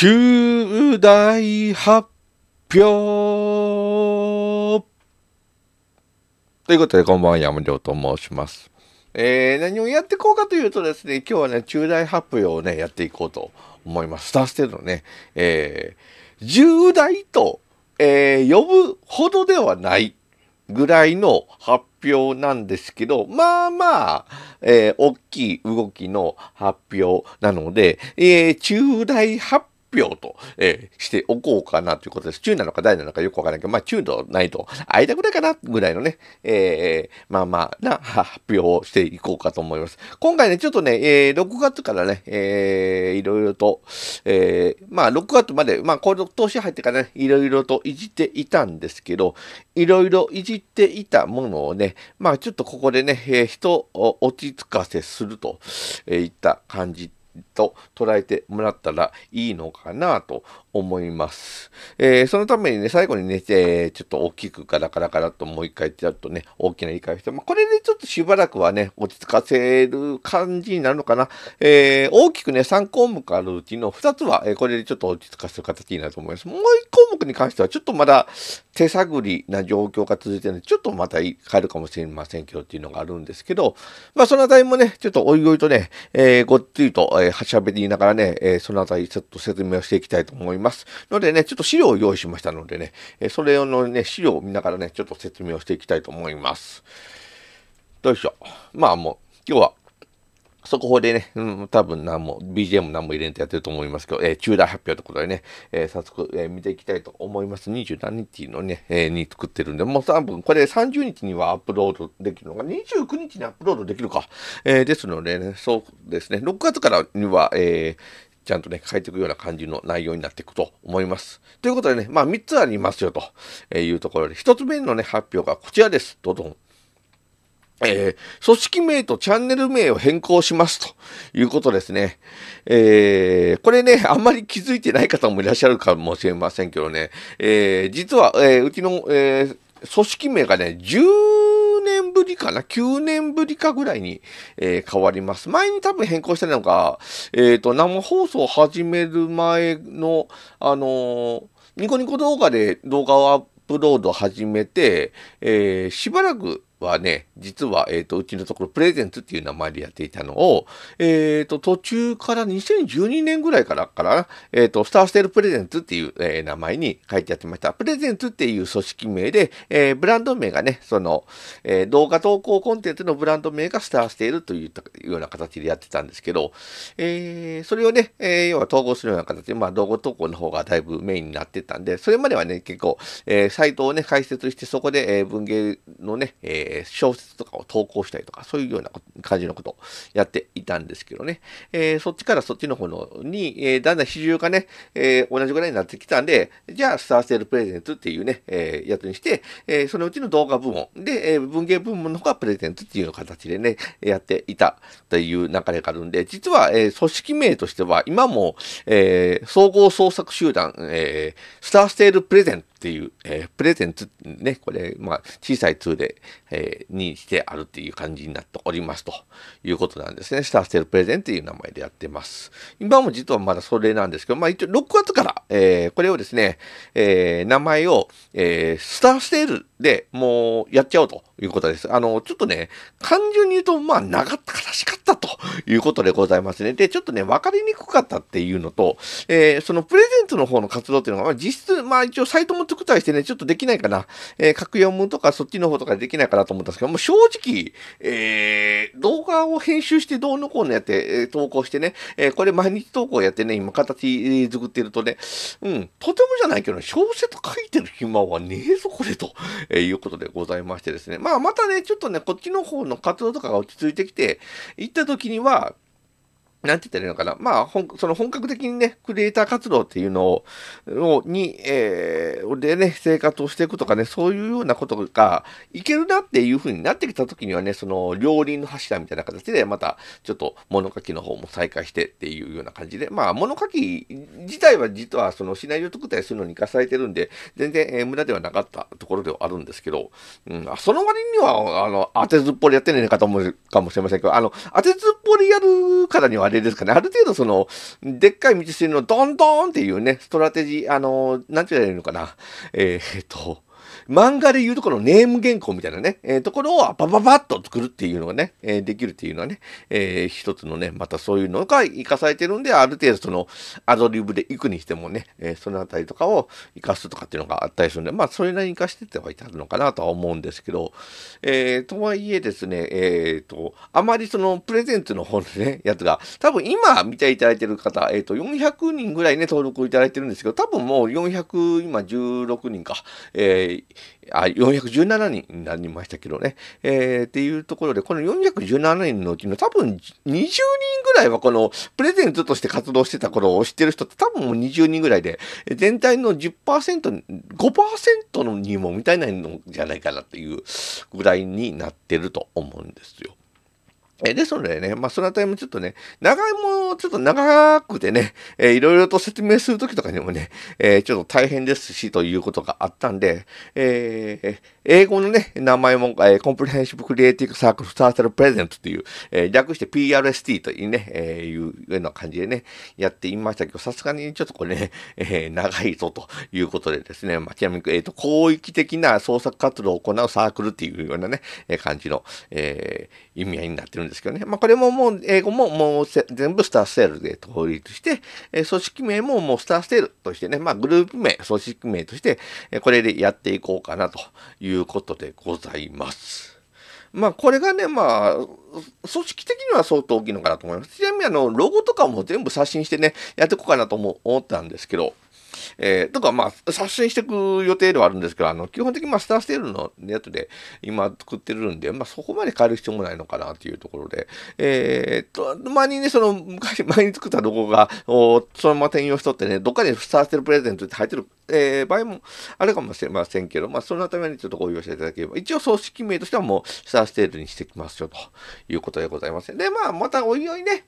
重大発表ということで、こんばんは、山城と申します。えー、何をやっていこうかというとですね、今日はね、重大発表をね、やっていこうと思います。スターステのね、えー、重大と、えー、呼ぶほどではないぐらいの発表なんですけど、まあまあ、えー、大きい動きの発表なので、えー、中大発票と、えー、しておこうかなということです。中なのか大なのかよくわからないけど、まあ中度ないと、間ぐらいかなぐらいのね、えー、まあまあな発表をしていこうかと思います。今回ね、ちょっとね、えー、6月からね、えー、いろいろと、えー、まあ6月まで、まあこれ年入ってからね、いろいろといじっていたんですけど、いろいろいじっていたものをね、まあちょっとここでね、えー、人を落ち着かせするといった感じと捉えてもらったらいいのかなと思います。えー、そのためにね、最後にね、えー、ちょっと大きくガラガラガラともう一回ってやるとね、大きな理解をして、まあ、これでちょっとしばらくはね、落ち着かせる感じになるのかな。えー、大きくね、3項目あるうちの2つは、えこれでちょっと落ち着かせる形になると思います。もう1項目に関しては、ちょっとまだ手探りな状況が続いてるので、ちょっとまた変えるかもしれませんけどっていうのがあるんですけど、まあ、そのあたりもね、ちょっとおいおいとね、えごっついと、えー、はしゃべりながらね、えそのあたりちょっと説明をしていきたいと思います。ます。のでね、ちょっと資料を用意しましたのでね、えそれのね、資料を見ながらね、ちょっと説明をしていきたいと思います。よいしょ。まあもう、今日は、速報でね、うん、多分何も、BGM 何も入れんとやってると思いますけど、えー、中大発表ということでね、えー、早速、えー、見ていきたいと思います。27日のね、えー、に作ってるんで、もう3分これ30日にはアップロードできるのが、29日にアップロードできるか。えー、ですのでね、そうですね、6月からには、えー、ちゃんとね、書いていくような感じの内容になっていくと思います。ということでね、まあ3つありますよというところで、1つ目のね、発表がこちらです。どどん。えー、組織名とチャンネル名を変更しますということですね。えー、これね、あんまり気づいてない方もいらっしゃるかもしれませんけどね、えー、実は、えうちの、え組織名がね、1ぶりかな ?9 年ぶりかぐらいに、えー、変わります。前に多分変更してるのが、えっ、ー、と、生放送を始める前の、あのー、ニコニコ動画で動画をアップロード始めて、えー、しばらくはね、実は、えっ、ー、と、うちのところプレゼンツっていう名前でやっていたのを、えっ、ー、と、途中から2012年ぐらいからかえっ、ー、と、スターステルプレゼンツっていう、え名前に書いてやってました。プレゼンツっていう組織名で、えブランド名がね、その、え動画投稿コンテンツのブランド名がスターステルというような形でやってたんですけど、えそれをね、え要は統合するような形で、まあ、動画投稿の方がだいぶメインになってたんで、それまではね、結構、えサイトをね、開設して、そこで、え文芸のね、ええー、小説とかを投稿したりとか、そういうような感じのことをやっていたんですけどね。えー、そっちからそっちの方のに、えー、だんだん比重がね、え同じぐらいになってきたんで、じゃあ、スターセールプレゼンツっていうね、えやつにして、えそのうちの動画部門で、え文芸部門の方がプレゼンツっていう形でね、やっていたという流れがあるんで、実は、え組織名としては、今も、え総合創作集団、えスターステールプレゼンツっていう、えー、プレゼンツ、ね、これ、まあ、小さい2で、えー、にしてあるっていう感じになっておりますということなんですね。スターステルプレゼンっていう名前でやってます。今も実はまだそれなんですけど、まあ一応6月から、えー、これをですね、えー、名前を、えー、スターステルで、もう、やっちゃおうということです。あの、ちょっとね、単純に言うと、まあ、長った、悲しかったということでございますね。で、ちょっとね、分かりにくかったっていうのと、えー、そのプレゼントの方の活動っていうのが、まあ、実質、まあ、一応サイトも作ったりしてね、ちょっとできないかな。えー、格読むとか、そっちの方とかできないかなと思ったんですけども、正直、えー、動画を編集してどうのこうのやって、えー、投稿してね、えー、これ毎日投稿やってね、今、形作ってるとね、うん、とてもじゃないけど、小説書いてる暇はねえぞ、これと。えいうことでございましてですね。まあ、またね、ちょっとね、こっちの方の活動とかが落ち着いてきて、行った時には、なんて言ったらいいのかな。まあ、本その本格的にね、クリエイター活動っていうのを、をに、えー、でね、生活をしていくとかね、そういうようなことが、いけるなっていうふうになってきた時にはね、その、両輪の柱みたいな形で、また、ちょっと物書きの方も再開してっていうような感じで、まあ、物書き自体は実は、その、シナリオ作ったりするのに活かされてるんで、全然、えー、無駄ではなかったところではあるんですけど、うん、その割には、あの、当てずっぽりやってない思うかもしれませんけど、あの、当てずっぽりやるからには、あれですかね、ある程度その、でっかい道筋のドンドンっていうね、ストラテジー、あの、なんて言われるのかな、えー、っと、漫画で言うところのネーム原稿みたいなね、えー、ところをパパパッと作るっていうのがね、えー、できるっていうのはね、えー、一つのね、またそういうのが活かされてるんで、ある程度そのアドリブで行くにしてもね、えー、そのあたりとかを活かすとかっていうのがあったりするんで、まあ、それなりに活かしてってはいたるのかなとは思うんですけど、えー、とはいえですね、えっ、ー、と、あまりそのプレゼンツの方のね、やつが、多分今見ていただいてる方、えっ、ー、と、400人ぐらいね、登録をいただいてるんですけど、多分もう400、今16人か、えー、あ、417人になりましたけどね。えー、っていうところで、この417人のうちの多分20人ぐらいはこのプレゼントとして活動してた頃を知ってる人って多分もう20人ぐらいで、全体の10%、5%のにも満たないのじゃないかなっていうぐらいになってると思うんですよ。えですのでね、まあ、そのあたりもちょっとね、長いも、ちょっと長くてね、えー、いろいろと説明するときとかにもね、えー、ちょっと大変ですし、ということがあったんで、えー、英語のね、名前も、えー、コンプレヘンシブクリエイティブサークルスタータルプレゼントという、えー、略して PRST というね、えー、いうような感じでね、やっていましたけど、さすがにちょっとこれね、えー、長いぞということでですね、まあ、ちなみに、えっ、ー、と、広域的な創作活動を行うサークルっていうようなね、感じの、えー、意味合いになってるんですけどね。まあ、これももう、英語ももう全部スターステールで統一して、え組織名ももうスターステールとしてね、まあ、グループ名、組織名として、えこれでやっていこうかなということでございます。まあ、これがね、まあ、組織的には相当大きいのかなと思います。ちなみに、あの、ロゴとかも全部刷新してね、やっていこうかなとも思ったんですけど、えー、とか、まあ、刷新していく予定ではあるんですけど、あの、基本的にまあ、スターステールのやつで今作ってるんで、まあ、そこまで変える必要もないのかなっていうところで、えー、と、前にね、その、昔、前に作ったロゴが、おそのまま転用しとってね、どっかにスターステールプレゼントって入ってる、えー、場合もあるかもしれませんけど、まあ、そのためにちょっとご用意していただければ、一応、組織名としてはもう、スターステールにしてきますよ、ということでございます。で、まあ、またおいおいね、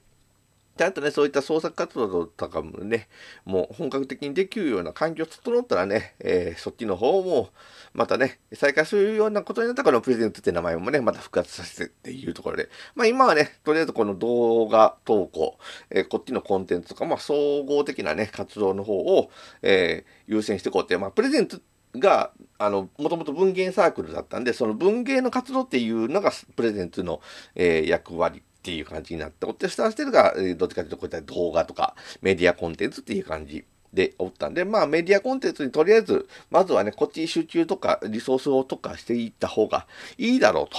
ゃんとね、そういった創作活動とかもね、もう本格的にできるような環境を整ったらね、えー、そっちの方も、またね、再開するようなことになったこのプレゼントって名前もね、また復活させてっていうところで、まあ今はね、とりあえずこの動画投稿、えー、こっちのコンテンツとか、まあ総合的なね、活動の方を、えー、優先していこうって、まあプレゼントが、あの、もともと文芸サークルだったんで、その文芸の活動っていうのがプレゼントの、えー、役割っていう感じになって、おって下してるが、どっちかというとこういった動画とかメディアコンテンツっていう感じでおったんで、まあメディアコンテンツにとりあえず、まずはね、こっち集中とかリソースをとかしていった方がいいだろう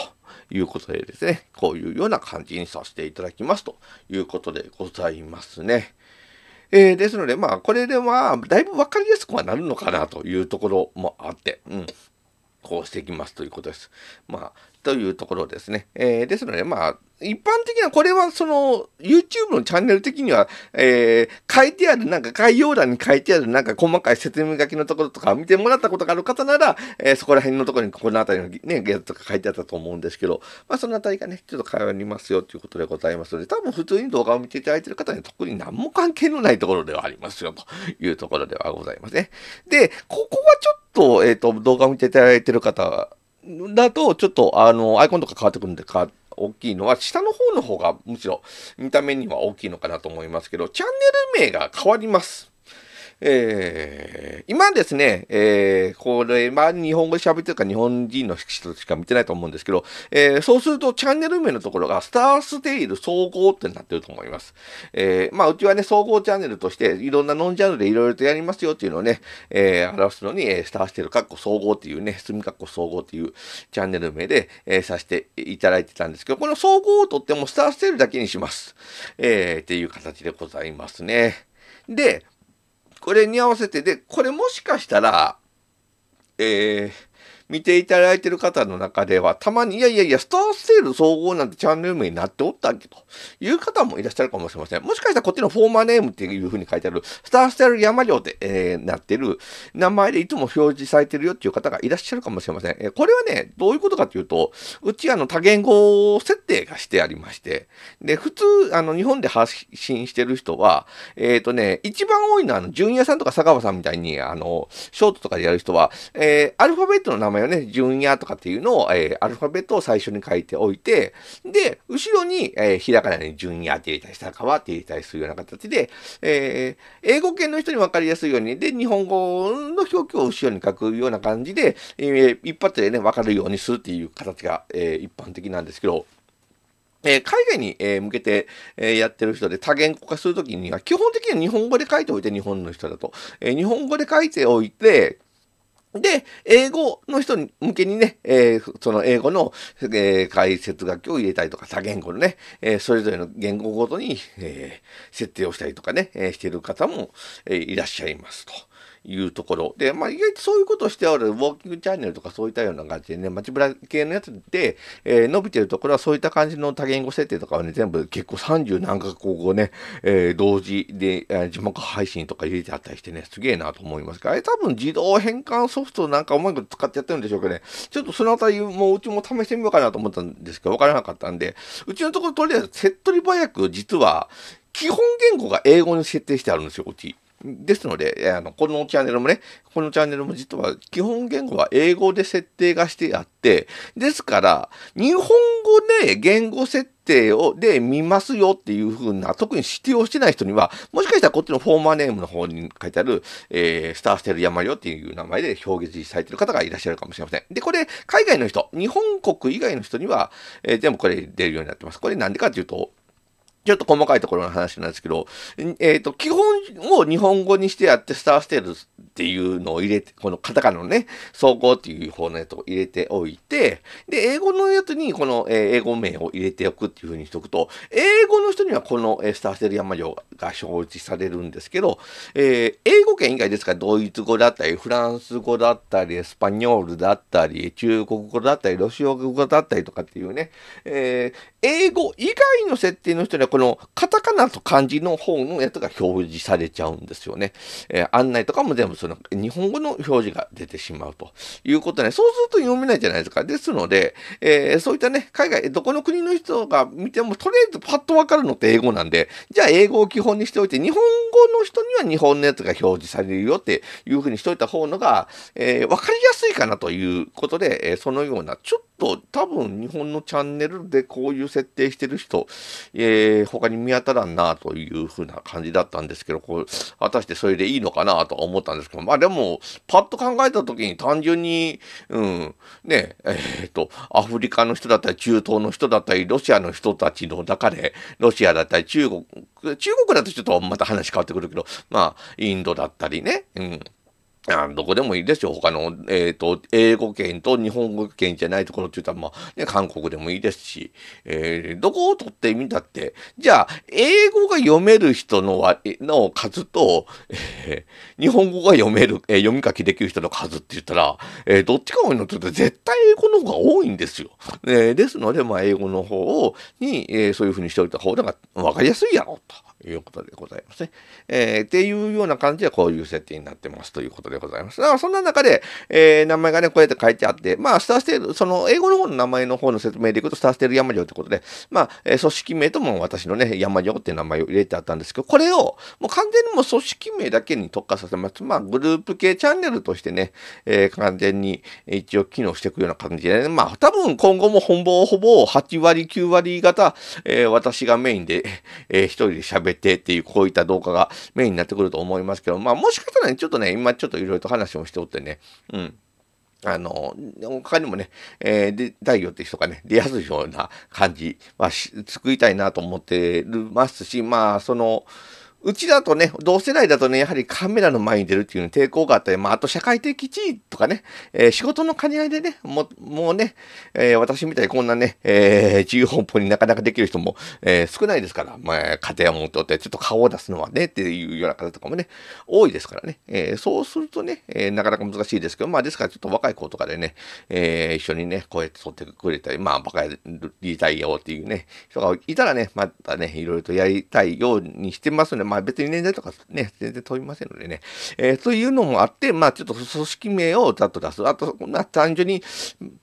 ということでですね、こういうような感じにさせていただきますということでございますね。えー、ですので、まあ、これでは、だいぶわかりやすくはなるのかなというところもあって、うん。こうしていきますということです。まあ、というところですね。えー、ですので、まあ、一般的にはこれはその YouTube のチャンネル的には、えー、書いてあるなんか概要欄に書いてあるなんか細かい説明書きのところとか見てもらったことがある方なら、えー、そこら辺のところにこの辺りのね、ゲートとか書いてあったと思うんですけど、まあその辺りがね、ちょっと変わりますよということでございますので、多分普通に動画を見ていただいている方には特に何も関係のないところではありますよというところではございますね。で、ここはちょっと、えっ、ー、と、動画を見ていただいている方だと、ちょっと、あの、アイコンとか変わってくるんで変わって、大きいのは、下の方の方がむしろ見た目には大きいのかなと思いますけど、チャンネル名が変わります。えー、今ですね、えー、これは日本語で喋ってるか日本人の人しか見てないと思うんですけど、えー、そうするとチャンネル名のところがスターステイル総合ってなってると思います。えー、まあ、うちはね、総合チャンネルとしていろんなノンジャンルでいろいろとやりますよっていうのをね、えー、表すのに、えー、スターステイルかっこ総合っていうね、隅かっこ総合っていうチャンネル名で、えー、させていただいてたんですけど、この総合をとってもスターステイルだけにします。えー、っていう形でございますね。で、これに合わせて、で、これもしかしたら、えー、見ていただいてる方の中では、たまに、いやいやいや、スターステール総合なんてチャンネル名になっておったっけという方もいらっしゃるかもしれません。もしかしたらこっちのフォーマーネームっていう風に書いてある、スターテール山寮で、えー、なってる名前でいつも表示されてるよっていう方がいらっしゃるかもしれません。えー、これはね、どういうことかというと、うちあの多言語設定がしてありまして、で、普通、あの、日本で発信してる人は、えっ、ー、とね、一番多いのは、あの、ジュさんとか佐川さんみたいに、あの、ショートとかでやる人は、えー、アルファベットの名前名をね、順やとかっていうのを、えー、アルファベットを最初に書いておいて、で、後ろに、えー、ひらがなに順やって入れたり、下川って入れたりするような形で、えー、英語圏の人に分かりやすいように、で、日本語の表記を後ろに書くような感じで、えー、一発でね、分かるようにするっていう形が、えー、一般的なんですけど、えー、海外に、えー、向けて、えー、やってる人で多言語化するときには、基本的には日本語で書いておいて、日本の人だと。え日本語で書いておいて、で、英語の人に向けにね、えー、その英語の、えー、解説楽器を入れたりとか、多言語のね、えー、それぞれの言語ごとに、え設定をしたりとかね、えしてる方も、えいらっしゃいますと。いうところ。で、まあ、意外とそういうことをしては、るウォーキングチャンネルとかそういったような感じでね、街ブラ系のやつで、えー、伸びてるところはそういった感じの多言語設定とかはね、全部結構30何か国語ね、えー、同時で、えー、字幕配信とか入れてあったりしてね、すげえなと思いますが、あれ多分自動変換ソフトなんかうまいこと使ってやってるんでしょうけどね、ちょっとそのあたりもううちも試してみようかなと思ったんですけど、わからなかったんで、うちのところとりあえず手っ取り早く実は、基本言語が英語に設定してあるんですよ、うち。ですので、あのこのチャンネルもね、このチャンネルも実は基本言語は英語で設定がしてあって、ですから、日本語で言語設定をで見ますよっていう風な、特に指定をしてない人には、もしかしたらこっちのフォーマーネームの方に書いてある、えー、スターステル山よっていう名前で表現されてる方がいらっしゃるかもしれません。で、これ、海外の人、日本国以外の人には、えー、全部これ出るようになってます。これなんでかっていうと、ちょっと細かいところの話なんですけど、えっ、ー、と、基本を日本語にしてやって、スターステルっていうのを入れて、このカタカナのね、総合っていう方のやつを入れておいて、で、英語のやつにこの、えー、英語名を入れておくっていうふうにしとくと、英語の人にはこの、えー、スターステル山城が表示されるんですけど、え英語圏以外ですから、ドイツ語だったり、フランス語だったり、エスパニョールだったり、中国語だったり、ロシア語だったりとかっていうね、え英語以外の設定の人にはこのカタカナと漢字の方のやつが表示されちゃうんですよね。えー、案内とかも全部その日本語の表示が出てしまうということね。そうすると読めないじゃないですか。ですので、えー、そういったね、海外、どこの国の人が見ても、とりあえずパッとわかるのって英語なんで、じゃあ英語を基本にしておいて、日本語の人には日本のやつが表示されるよっていうふうにしといた方のが、えー、わかりやすいかなということで、えー、そのような、ちょっと多分日本のチャンネルでこういう設定してる人、えーー、他に見当たらんなというふうな感じだったんですけど、こう、果たしてそれでいいのかなと思ったんですけど、まあでも、パッと考えた時に単純に、うん、ね、えー、っと、アフリカの人だったり、中東の人だったり、ロシアの人たちの中で、ロシアだったり、中国、中国だとちょっとまた話変わってくるけど、まあ、インドだったりね、うん。あどこでもいいですよ。他の、えっ、ー、と、英語圏と日本語圏じゃないところって言ったら、まあ、ね、韓国でもいいですし、えー、どこを取ってみたって、じゃあ、英語が読める人の割の数と、えー、日本語が読める、え読み書きできる人の数って言ったら、えどっちか多いのって言ったら、絶対英語の方が多いんですよ。えですので、まあ、英語の方を、に、えそういうふうにしておいた方が分かりやすいやろ、と。いうことでございますね。えー、っていうような感じでこういう設定になってますということでございます。だからそんな中で、えー、名前がね、こうやって書いてあって、まあ、スターステール、その英語の方の名前の方の説明でいくと、スターステール山城ってことで、まあ、えー、組織名とも私のね、山城っていう名前を入れてあったんですけど、これをもう完全にもう組織名だけに特化させます。まあ、グループ系チャンネルとしてね、えー、完全に一応機能していくような感じで、ね、まあ、多分今後もほぼほぼ8割、9割型、えー、私がメインで、えー、一人で喋べてっていう、こういった動画がメインになってくると思いますけど、まあ、もしかしたらね、ちょっとね、今ちょっといろいろと話もしておってね、うん。あの、他にもね、えー、で、太陽って人がね、出やすいような感じは、まあ、作りたいなと思ってますし、まあ、その、うちだとね、同世代だとね、やはりカメラの前に出るっていう抵抗があったり、まあ、あと社会的地位とかね、えー、仕事の兼ね合いでね、ももうね、えー、私みたいにこんなね、えー、自由奔放になかなかできる人も、え少ないですから、まあ、家庭を持っておって、ちょっと顔を出すのはね、っていうような方とかもね、多いですからね、えそうするとね、えなかなか難しいですけど、まあ、ですからちょっと若い子とかでね、え一緒にね、こうやって撮ってくれたり、まあ、バカリタイいよっていうね、人がいたらね、またね、いろいろとやりたいようにしてますので、まあ別に年代とかね、全然問いませんのでね。えー、というのもあって、まあちょっと組織名をざっと出す。あと、まあ単純に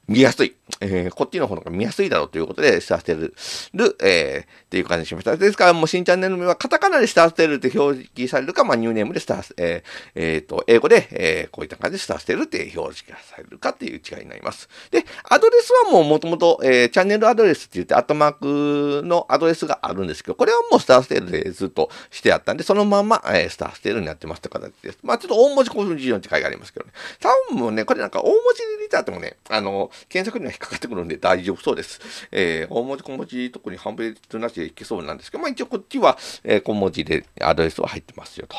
見やすい。えー、こっちの方が見やすいだろうということで、テル、る、えー、っていう感じにしました。ですから、もう新チャンネル名はカタカナでスターステルって表記されるか、まあニューネームでスタース、えー、えー、と、英語で、えー、こういった感じでスターステルって表示されるかっていう違いになります。で、アドレスはもうもともと、えー、チャンネルアドレスって言って、アットマークのアドレスがあるんですけど、これはもうスターステルでずっとしてああったんで、そのまま、えー、スターステールになってますって形です。まあちょっと大文字小文字うっの違いがありますけどね。多分もね、これなんか大文字で出ちゃってもね、あの、検索には引っかかってくるんで大丈夫そうです。えー、大文字小文字特に半分なしでいけそうなんですけど、まあ一応こっちは、えー、小文字でアドレスは入ってますよと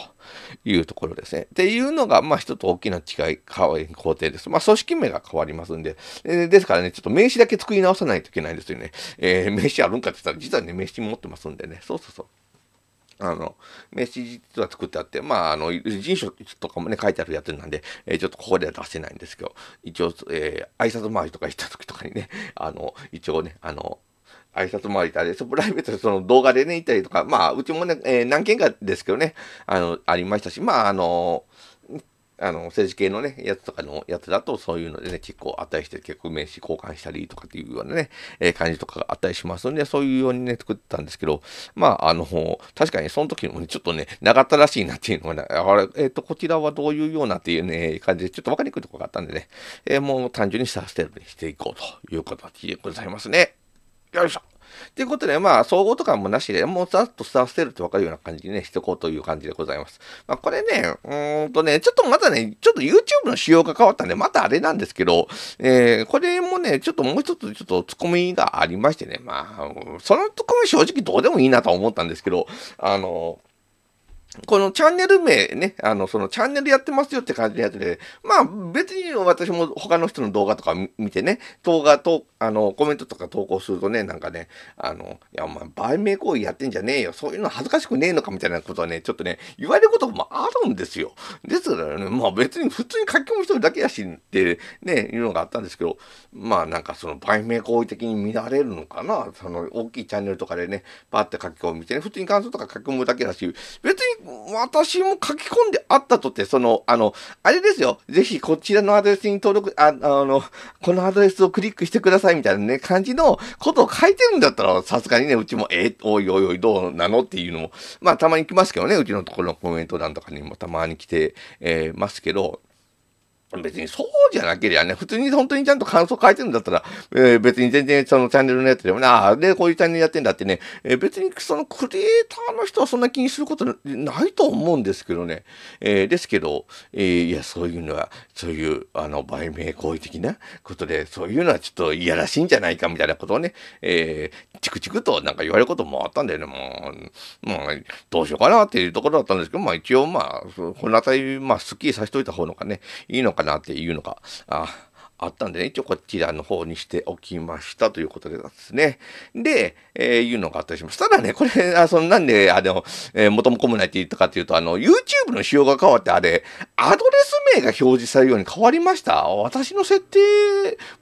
いうところですね。っていうのが、まあ一つ大きな違い、工程です。まあ組織名が変わりますんで、えー、ですからね、ちょっと名詞だけ作り直さないといけないですよね。えー、名詞あるんかって言ったら、実はね、名詞持ってますんでね。そうそうそう。あの、メッセージ実は作ってあって、まあ、あの、人書とかもね、書いてあるやつなんで、えー、ちょっとここでは出せないんですけど、一応、えー、挨拶回りとか行った時とかにね、あの、一応ね、あの、挨拶回りたで、プライベートでその動画でね、いたりとか、まあ、うちもね、えー、何件かですけどね、あの、ありましたし、まあ、あのーあの、政治系のね、やつとかのやつだと、そういうのでね、結構値して、結構名刺交換したりとかっていうようなね、えー、感じとかがあったりしますんで、そういうようにね、作ったんですけど、まあ、あの、確かにその時もね、ちょっとね、長ったらしいなっていうのがね、あれ、えっ、ー、と、こちらはどういうようなっていうね、感じで、ちょっと分かりにくいところがあったんでね、えー、もう単純にサステナブルにしていこうということでございますね。よいしょ。ということで、まあ、総合とかもなしで、もうざっと伝わせるってわかるような感じにね、しとこうという感じでございます。まあ、これね、うーんとね、ちょっとまだね、ちょっと YouTube の仕様が変わったんで、またあれなんですけど、えー、これもね、ちょっともう一つちょっとツッコミがありましてね、まあ、そのツッコミ正直どうでもいいなとは思ったんですけど、あの、このチャンネル名ね、あの、そのチャンネルやってますよって感じのやつで、まあ別に私も他の人の動画とか見てね、動画と、あの、コメントとか投稿するとね、なんかね、あの、いや、お前売名行為やってんじゃねえよ、そういうの恥ずかしくねえのかみたいなことはね、ちょっとね、言われることもあるんですよ。ですからね、まあ別に普通に書き込む人だけやしってね、いうのがあったんですけど、まあなんかその売名行為的に見られるのかな、その大きいチャンネルとかでね、パーって書き込みたてね、普通に感想とか書き込むだけだし、別に私も書き込んであったとって、その、あの、あれですよ。ぜひこちらのアドレスに登録、ああの、このアドレスをクリックしてくださいみたいなね、感じのことを書いてるんだったら、さすがにね、うちも、え、おいおいおい、どうなのっていうのも、まあ、たまに来ますけどね、うちのところのコメント欄とかにもたまに来て、えー、ますけど、別にそうじゃなければね、普通に本当にちゃんと感想書いてるんだったら、えー、別に全然そのチャンネルのやつでもな、で、こういうチャンネルやってんだってね、えー、別にそのクリエイターの人はそんな気にすることないと思うんですけどね。えー、ですけど、えー、いや、そういうのは、そういう、あの、売名行為的なことで、そういうのはちょっといやらしいんじゃないかみたいなことをね、えー、チクチクとなんか言われることもあったんだよね。もう、もう、どうしようかなっていうところだったんですけど、まあ一応まあ、この辺り、まあ、スッキリさせておいた方のがね、いいのかかなっていうのが、ああったんでね、一応こちらの方にしておきましたということでですね。で、えー、いうのがあったりします。ただね、これ、あそのなんで、あの、えー、元も込もないって言ったかっていうと、あの、YouTube の仕様が変わって、あれ、アドレス名が表示されるように変わりました。私の設定、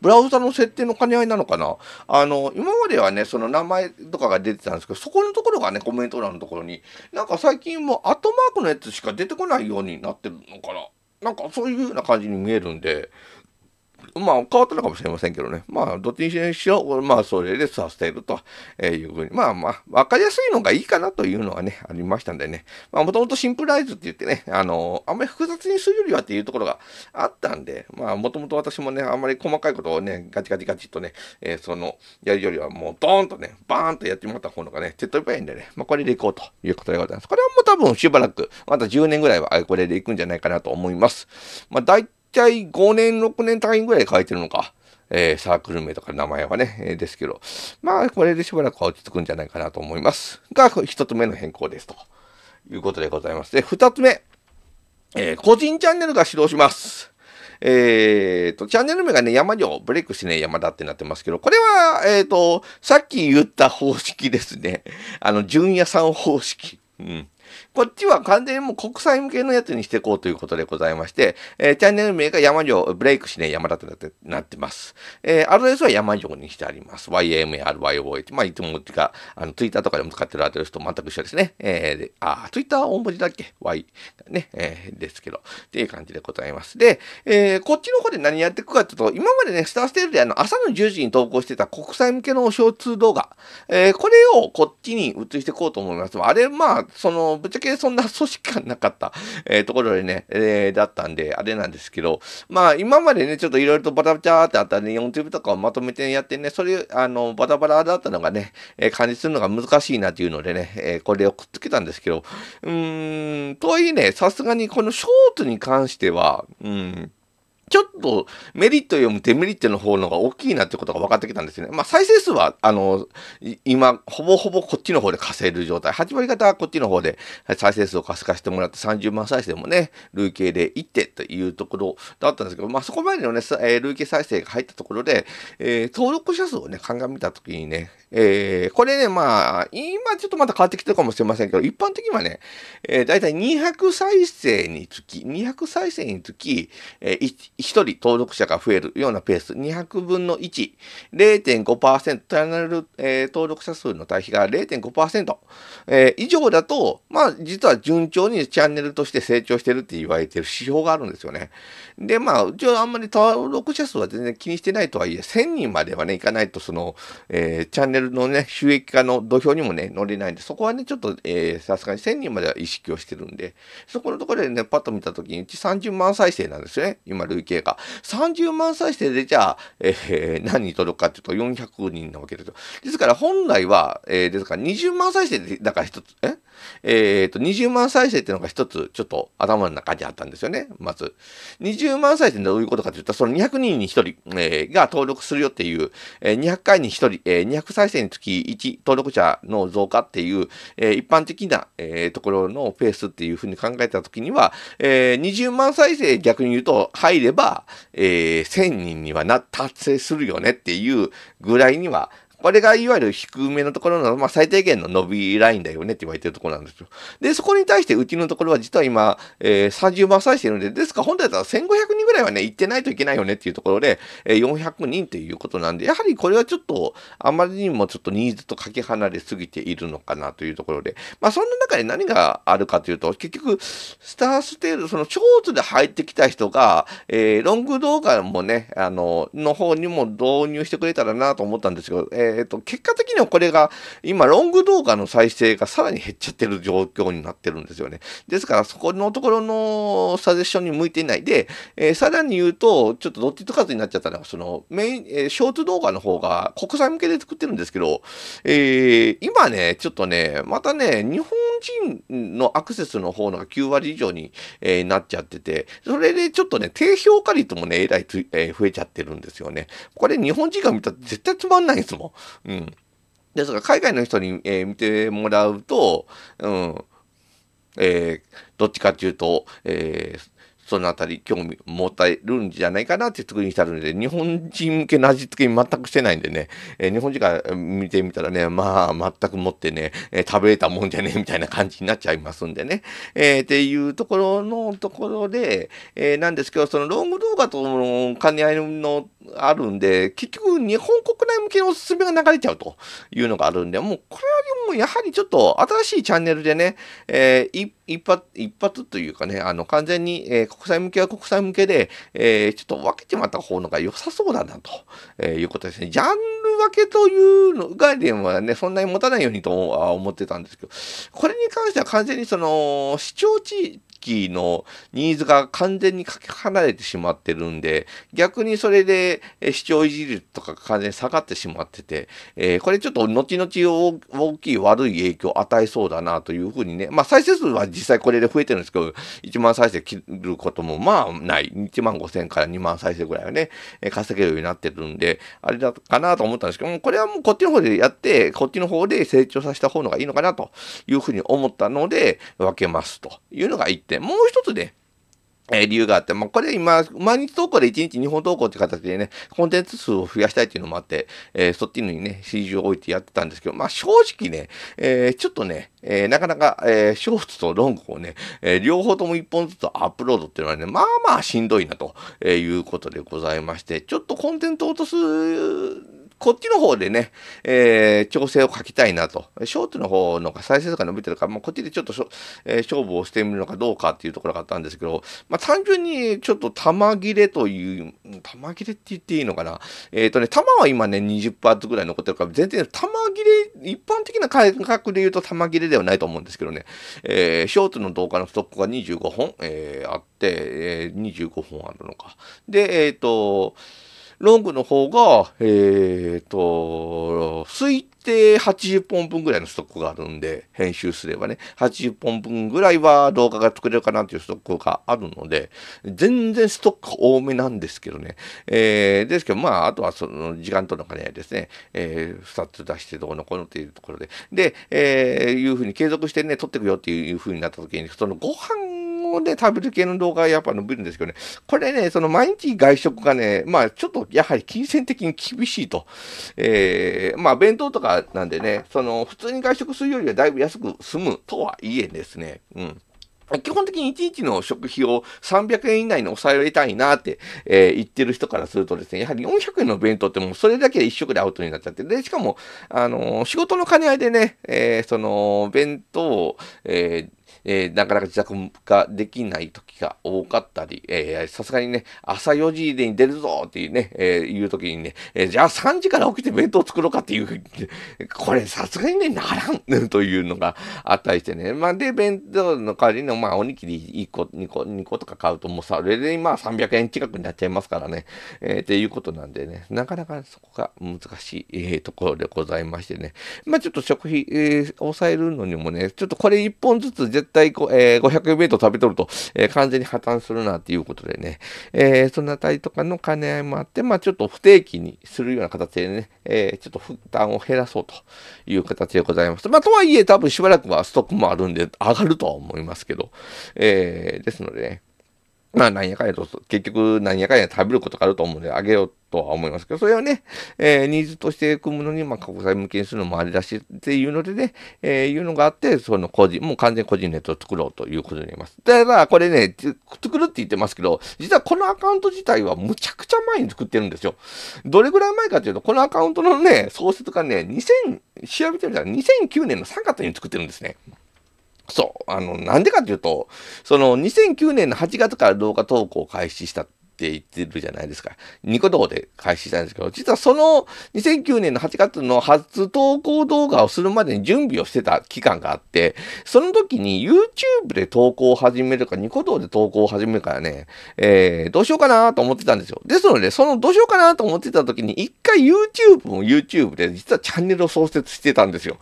ブラウザの設定の兼ね合いなのかな。あの、今まではね、その名前とかが出てたんですけど、そこのところがね、コメント欄のところに、なんか最近もうトマークのやつしか出てこないようになってるのかな。なんかそういうような感じに見えるんでまあ、変わったのかもしれませんけどね。まあ、どっちにしろ、まあ、それでさせるというふうに。まあまあ、わかりやすいのがいいかなというのはね、ありましたんでね。まあ、もともとシンプライズって言ってね、あの、あんまり複雑にするよりはっていうところがあったんで、まあ、もともと私もね、あんまり細かいことをね、ガチガチガチとね、えー、その、やるよりはもう、ドーンとね、バーンとやってもらった方のがね、手っ取り早いんでね、まあ、これでいこうということでございます。これはもう多分しばらく、また10年ぐらいはこれでいくんじゃないかなと思います。まあ、大体5年、6年単位ぐらい書いてるのか。えー、サークル名とか名前はね、えー、ですけど、まあ、これでしばらくは落ち着くんじゃないかなと思います。が、一つ目の変更ですということでございます。で、二つ目、えー、個人チャンネルが始動します。えっ、ー、と、チャンネル名がね、山城、ブレイクしねえ山田ってなってますけど、これは、えっ、ー、と、さっき言った方式ですね。あの、純也さん方式。うん。こっちは完全にもう国際向けのやつにしていこうということでございまして、えー、チャンネル名が山城、ブレイクしね田山だってなってます。えー、アドレスは山城にしてあります。y m r y o h まあ、いつもっていうか、あの、ツイッターとかでも使ってるアドレスと全く一緒ですね。えー、あ、ツイッターは大文字だっけ ?Y。ね、えー、ですけど。っていう感じでございます。で、えー、こっちの方で何やっていくかというと、今までね、スターステールであの、朝の10時に投稿してた国際向けの小通動画。えー、これをこっちに移していこうと思います。あれ、まあ、その、ぶっちゃけそんな組織感なかった、えー、ところでね、えー、だったんで、あれなんですけど、まあ、今までね、ちょっといろいろとバタバタってあったね、YouTube とかをまとめてやってね、それ、あの、バタバタだったのがね、えー、感じするのが難しいなっていうのでね、えー、これをくっつけたんですけど、うーん、とはいえね、さすがにこのショートに関しては、うん、ちょっとメリットよりもデメリットの方のが大きいなってことが分かってきたんですね。まあ再生数は、あの、今、ほぼほぼこっちの方で稼いでる状態。8割方はこっちの方で再生数を稼がせてもらって30万再生もね、累計でいってというところだったんですけど、まあそこまでのね、えー、累計再生が入ったところで、えー、登録者数をね、鑑みたときにね、えー、これね、まあ、今ちょっとまた変わってきてるかもしれませんけど、一般的にはね、えー、だいたい200再生につき、200再生につき、えー、1人登録者が増えるようなペース、200分の1、0.5%、チャンネル、えー、登録者数の対比が0.5%、えー、以上だと、まあ実は順調にチャンネルとして成長してるって言われてる指標があるんですよね。で、まあ、うちはあんまり登録者数は全然気にしてないとはいえ、1000人まではね、いかないと、その、えー、チャンネルのね、収益化の土俵にもね、乗れないんで、そこはね、ちょっと、さすがに1000人までは意識をしてるんで、そこのところでね、パッと見たときに、うち30万再生なんですよね、今、累計が。30万再生でじゃあ、えー、何人届くかっていうと400人なわけですよ。ですから本来は、えー、ですから20万再生で、だから一つ、ええー、と、20万再生っていうのが一つ、ちょっと頭の中にあったんですよね、まず。20万再生ってどういうことかというと、その200人に1人、えー、が登録するよっていう、えー、200回に1人、えー、200再生につき1登録者の増加っていう、えー、一般的な、えー、ところのペースっていうふうに考えたときには、えー、20万再生逆に言うと入ればば、えー、1000人にはな達成するよねっていうぐらいにはこれがいわゆる低めのところの、まあ、最低限の伸びラインだよねって言われてるところなんですよ。で、そこに対してうちのところは実は今、えー、30万再生んで、ですから本来だったら1500人ぐらいはね、行ってないといけないよねっていうところで、えー、400人ということなんで、やはりこれはちょっと、あまりにもちょっとニーズとかけ離れすぎているのかなというところで、まあ、そんな中で何があるかというと、結局、スターステール、そのショーツで入ってきた人が、えー、ロング動画もね、あの、の方にも導入してくれたらなと思ったんですけど、えーえっ、と、結果的にはこれが、今、ロング動画の再生がさらに減っちゃってる状況になってるんですよね。ですから、そこのところのサジェッションに向いてないで、えー、さらに言うと、ちょっとどっちつかずになっちゃったのは、その、メイン、えー、ショート動画の方が国際向けで作ってるんですけど、えー、今ね、ちょっとね、またね、日本人のアクセスの方のが9割以上に、えー、なっちゃってて、それでちょっとね、低評価率もね、えらいつ、えー、増えちゃってるんですよね。これ日本人が見たら絶対つまんないんですもん。うん。ですから海外の人に、えー、見てもらうと、うん、えー、どっちかっていうと、えー、そのあたり興味持たれるんじゃないかなって作りにしてあるので、日本人向けの味付けに全くしてないんでね、えー、日本人が見てみたらね、まあ全く持ってね、えー、食べれたもんじゃねえみたいな感じになっちゃいますんでね、えー、っていうところのところで、えなんですけど、そのロング動画との兼ね合いのあるんで、結局日本国内向けのおすすめが流れちゃうというのがあるんで、もうこれはもうやはりちょっと新しいチャンネルでね、えー、一発、一発というかね、あの完全に、えー、国際向けは国際向けで、えー、ちょっと分けてまた方のが良さそうだなと、えいうことですね。ジャンル分けというの概念はね、そんなに持たないようにと思ってたんですけど、これに関しては完全にその視聴値キーのニーズが完全にかけ離れてしまってるんで、逆にそれで視聴維持率とかが完全に下がってしまってて、えー、これちょっと後々大きい悪い影響を与えそうだなというふうにね、まあ再生数は実際これで増えてるんですけど、1万再生切ることもまあない。1万5千から2万再生ぐらいはね、稼げるようになってるんで、あれだかなと思ったんですけども、これはもうこっちの方でやって、こっちの方で成長させた方のがいいのかなというふうに思ったので、分けますというのが1点。もう一つね、え理由があって、まあ、これ今、毎日投稿で1日2本投稿って形でね、コンテンツ数を増やしたいっていうのもあって、えー、そっちのにね、指示を置いてやってたんですけど、まあ、正直ね、えー、ちょっとね、えー、なかなか、えー、ショーツとロングをね、えー、両方とも1本ずつアップロードっていうのはね、まあまあしんどいなと、えいうことでございまして、ちょっとコンテンツを落とすこっちの方でね、えー、調整をかけたいなと。ショートの方の再生とか伸びてるから、まあ、こっちでちょっと、えー、勝負をしてみるのかどうかっていうところがあったんですけど、まあ、単純にちょっと玉切れという、玉切れって言っていいのかな。えっ、ー、とね、玉は今ね、20%ぐらい残ってるから、全然玉切れ、一般的な感覚で言うと玉切れではないと思うんですけどね、えー、ショートの動画のストックが25本、えー、あって、えー、25本あるのか。で、えっ、ー、と、ロングの方が、えっ、ー、と、水て80本分ぐらいのストックがあるんで、編集すればね、80本分ぐらいは動画が作れるかなっていうストックがあるので、全然ストック多めなんですけどね。えー、ですけど、まあ、あとはその時間との兼ね合いですね、えー、2つ出してどうのこうのっていうところで、で、えー、いうふうに継続してね、撮っていくよっていうふうになった時に、そのご飯で食べる系の動画はやっぱ伸びるんですけどね、これね、その毎日外食がね、まあちょっとやはり金銭的に厳しいと、えー、まあ弁当とかーなんでね、その、普通に外食するよりはだいぶ安く済むとはいえですね、うん。基本的に1日の食費を300円以内に抑えたいなって、えー、言ってる人からするとですね、やはり400円の弁当ってもうそれだけで1食でアウトになっちゃって、で、しかも、あのー、仕事の兼ね合いでね、えー、その、弁当を、えーえー、なかなか自宅ができない時が多かったり、さすがにね、朝4時でに出るぞっていうね、えー、いう時にね、えー、じゃあ3時から起きて弁当作ろうかっていう、ふうに、これさすがにね、ならんというのがあったりしてね。まあ、で、弁当の代わりの、まあ、おにぎり1個、2個、二個とか買うともうさ、それでまあ300円近くになっちゃいますからね。えー、っていうことなんでね、なかなかそこが難しい、えー、ところでございましてね。まあ、ちょっと食費、えー、抑えるのにもね、ちょっとこれ1本ずつ、対こ、えー、500ートル食べとると、えー、完全に破綻するなっていうことでね、えー、そのあたりとかの兼ね合いもあって、まあ、ちょっと不定期にするような形でね、えー、ちょっと負担を減らそうという形でございます。まあ、とはいえ、多分しばらくはストックもあるんで、上がるとは思いますけど、えー、ですのでね、まあ、なんやかんやと、結局、なんやかんや食べることがあると思うんで、あげようとは思いますけど、それはね、えー、ニーズとして組むのに、まあ、国際向けにするのもありだし、っていうのでね、えー、いうのがあって、その個人、もう完全個人ネットを作ろうということになります。だから、これね、作るって言ってますけど、実はこのアカウント自体はむちゃくちゃ前に作ってるんですよ。どれぐらい前かというと、このアカウントのね、創設がね、2000、調べてみたら2009年の3月に作ってるんですね。そう。あの、なんでかっていうと、その2009年の8月から動画投稿を開始したって言ってるじゃないですか。ニコ動で開始したんですけど、実はその2009年の8月の初投稿動画をするまでに準備をしてた期間があって、その時に YouTube で投稿を始めるか、ニコ動で投稿を始めるからね、えー、どうしようかなと思ってたんですよ。ですので、そのどうしようかなと思ってた時に、一回 YouTube も YouTube で実はチャンネルを創設してたんですよ。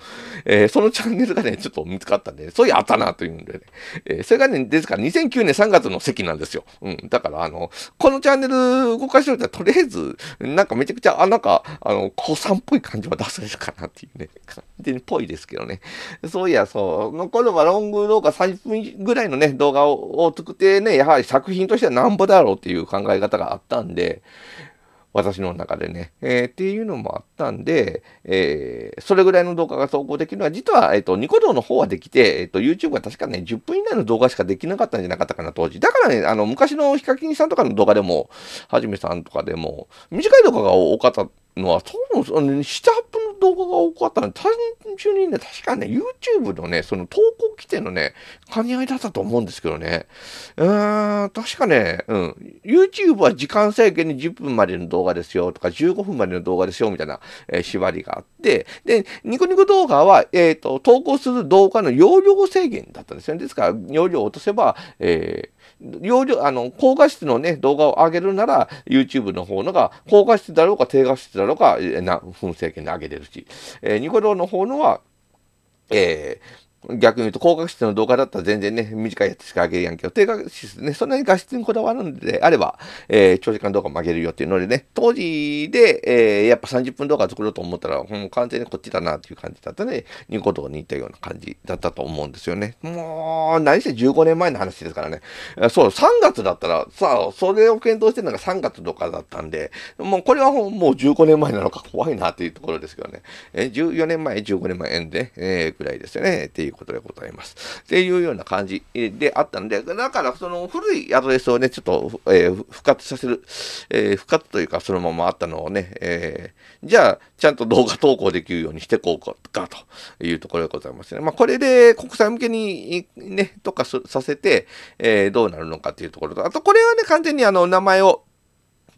えー、そのチャンネルがね、ちょっと見つかったんで、そういうあったなというんでね。えー、それがね、ですから2009年3月の席なんですよ。うん。だから、あの、このチャンネル動かしておいたら、とりあえず、なんかめちゃくちゃ、あ、なんか、あの、子さんっぽい感じは出せるかなっていうね、感じっぽいですけどね。そういや、そう、の頃はロング動画30分ぐらいのね、動画を作ってね、やはり作品としてはなんぼだろうっていう考え方があったんで、私の中でね、えー、っていうのもあったんで、えー、それぐらいの動画が投稿できるのは、実は、えっ、ー、と、ニコ動の方はできて、えっ、と、YouTube は確かね、10分以内の動画しかできなかったんじゃなかったかな、当時。だからね、あの、昔のヒカキンさんとかの動画でも、はじめさんとかでも、短い動画が多かったのは、その、下アップの動画が多かったの単純にね、確かね、YouTube のね、その投稿規定のね、兼ね合いだったと思うんですけどね。うーん、確かね、うん、YouTube は時間制限に10分までの動画ですよとか、15分までの動画ですよみたいな、えー、縛りがあって、で、ニコニコ動画は、えっ、ー、と、投稿する動画の容量制限だったんですよね。ですから、容量を落とせば、えー容量、あの、高画質のね、動画を上げるなら、YouTube の方のが、高画質だろうか、低画質だろうか、な、噴政権で上げれるし、えー、ニコ動の方のは、えー、逆に言うと、高画質の動画だったら全然ね、短いやつしか上げるやんけど、低画質ね、そんなに画質にこだわるんであれば、えー、長時間動画も上げるよっていうのでね、当時で、えー、やっぱ30分動画作ろうと思ったら、もう完全にこっちだなっていう感じだったね、ニコ動に行ったような感じだったと思うんですよね。もう、何せ15年前の話ですからね。そう、3月だったら、さあ、それを検討してるのが3月とかだったんで、もうこれはもう15年前なのか怖いなっていうところですけどね。えー、14年前、15年前で、えー、ぐらいですよね、っていうことでございます。っていうような感じであったので、だからその古いアドレスをね、ちょっと、えー、復活させる、えー、復活というかそのままあったのをね、えー、じゃあちゃんと動画投稿できるようにしてこうかというところでございますね。まあこれで国際向けにね、とかさせて、えどうなるのかっていうところと、あとこれはね、完全にあの名前を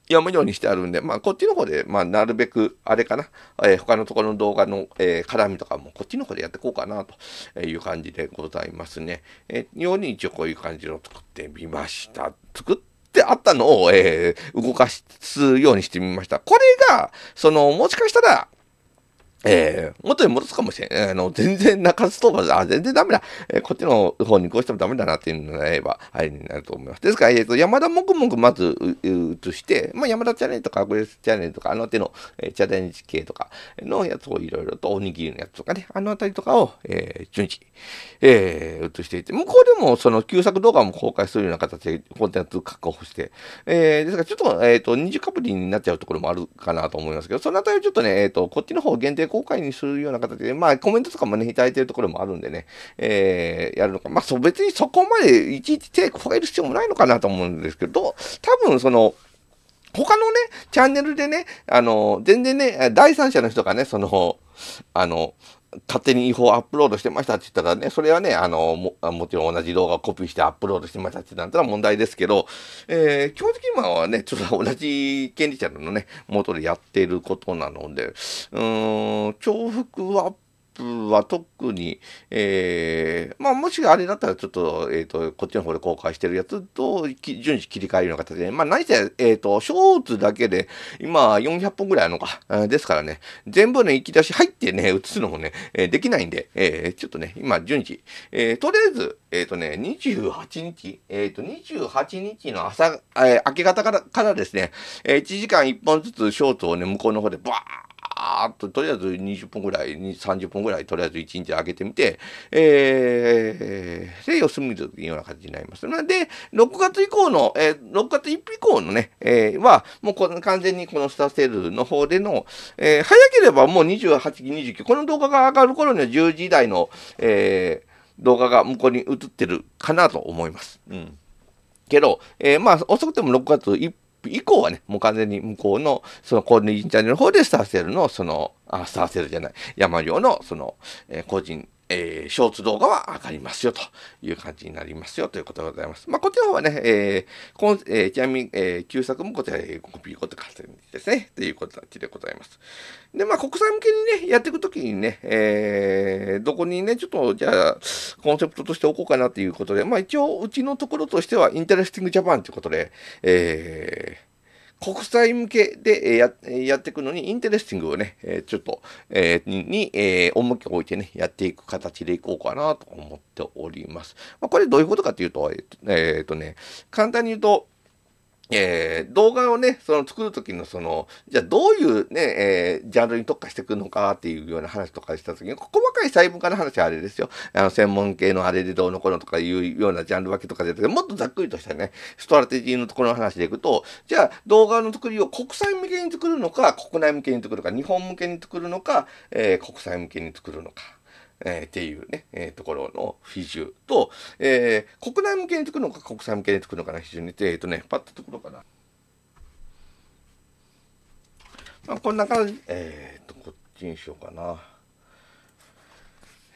読むようにしてあるんで、まあ、こっちの方で、まあ、なるべく、あれかな、えー、他のところの動画の、えー、絡みとかも、こっちの方でやっていこうかな、という感じでございますね。えー、ように一応こういう感じの作ってみました。作ってあったのを、えー、動かすようにしてみました。これが、その、もしかしたら、えー、元に戻すかもしれない。あの、全然中津飛ばず、あ、全然ダメだ。えー、こっちの方にこうしてもダメだなっていうのであれば、あれになると思います。ですから、えっ、ー、と、山田もくもくまず映して、まあ、山田チャンネルとか、アグレスチャンネルとか、あの手の、えー、チャレンジ系とかのやつをいろいろと、おにぎりのやつとかね、あのあたりとかを、えー、順次、えー、移していって、向こうでも、その、旧作動画も公開するような形で、コンテンツ確保して、えー、ですから、ちょっと、えっ、ー、と、20かぶりになっちゃうところもあるかなと思いますけど、そのあたりをちょっとね、えっ、ー、と、こっちの方限定公開にするような形で、まあ、コメントとかもね、いただいてるところもあるんでね、えー、やるのか。まあ、そう、別にそこまでいちいち手加える必要もないのかなと思うんですけど、多分、その、他のね、チャンネルでね、あの、全然ね、第三者の人がね、その、あの、勝手に違法アップロードしてましたって言ったらね、それはね、あの、ももちろん同じ動画をコピーしてアップロードしてましたってなったら問題ですけど、えー、基本的に今はね、ちょっと同じ権利者のね、元でやっていることなので、うーん、重複アッププは特に、えー、まあ、もしあれだったら、ちょっと、えっ、ー、と、こっちの方で公開してるやつと、順次切り替えるような形で、まあ、何せ、えっ、ー、と、ショーツだけで、今、400本ぐらいあるのか、ですからね、全部の行き出し入ってね、映すのもね、えー、できないんで、えー、ちょっとね、今、順次、えー、とりあえず、えっ、ー、とね、28日、えっ、ー、と、28日の朝、えー、明け方からからですね、えー、1時間1本ずつショーツをね、向こうの方で、バーーっととりあえず20分ぐらい30分ぐらいとりあえず1日あげてみて、えー、で様子見るというような感じになります。なので6月以降の、えー、6月1日以降のね、えー、はもうこの完全にこのスターセルの方での、えー、早ければもう28、29この動画が上がる頃には10時台の、えー、動画が向こうに映ってるかなと思います。うんけど、えー、まあ、遅くても6月1以降はね、もう完全に向こうの、その公認チャンネルの方でスターセルの、その、あ、スターセルじゃない、山寮の、その、えー、個人えー、ショーツ動画は上がりますよという感じになりますよということでございます。まあ、こちらはね、えーこんえー、ちなみに、えー、旧作もこちら、えー、コピーごとんですね、という形でございます。で、まあ、国際向けにね、やっていくときにね、えー、どこにね、ちょっと、じゃあ、コンセプトとしておこうかなということで、まあ、一応、うちのところとしては、インタレスティングジャパンということで、えー、国際向けでややっていくのに、インテレスティングをね、えちょっと、えー、に、えー、重きを置いてね、やっていく形でいこうかなと思っております。まあ、これどういうことかというと、えっ、ー、とね、簡単に言うと、えー、動画をね、その作るときのその、じゃあどういうね、えー、ジャンルに特化してくるのかっていうような話とかしたときに、細かい細分化の話はあれですよ。あの、専門系のあれでどうのこうのとかいうようなジャンル分けとかで、もっとざっくりとしたね、ストラテジーのところの話でいくと、じゃあ動画の作りを国際向けに作るのか、国内向けに作るのか、日本向けに作るのか、えー、国際向けに作るのか。えー、っていうね、えー、ところの比重と、えー、国内向けに作るのか国際向けに作るのかな、非常に、えっ、とね、パッとところかな。まあ、こんな感じ、えっ、と、こっちにしようかな。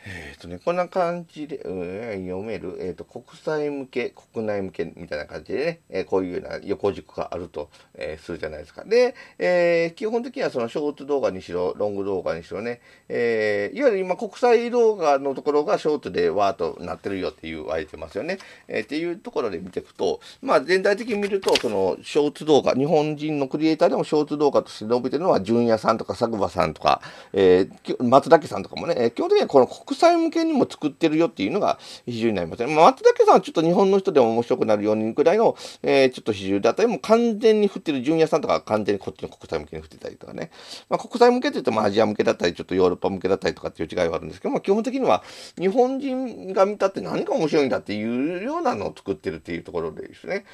えっ、ー、とね、こんな感じで、うん、読める、えっ、ー、と、国際向け、国内向けみたいな感じでね、えー、こういうような横軸があると、えするじゃないですか。で、え基本的にはそのショート動画にしろ、ロング動画にしろね、えいわゆる今国際動画のところがショートでわーっとなってるよって言われてますよね。えっていうところで見ていくと、まあ全体的に見ると、そのショート動画、日本人のクリエイターでもショート動画として伸びてるのは、純也さんとか佐久間さんとか、え松崎さんとかもね、え基本的にはこの国国際向けにも作ってるよっていうのが比重になりますね。まあ、松竹さんはちょっと日本の人でも面白くなるようにくらいの、えー、ちょっと比重だったり、もう完全に振ってる、純也さんとか完全にこっちの国際向けに振ってたりとかね。まあ、国際向けって言ってもアジア向けだったり、ちょっとヨーロッパ向けだったりとかっていう違いはあるんですけど、まあ、基本的には日本人が見たって何が面白いんだっていうようなのを作ってるっていうところですね。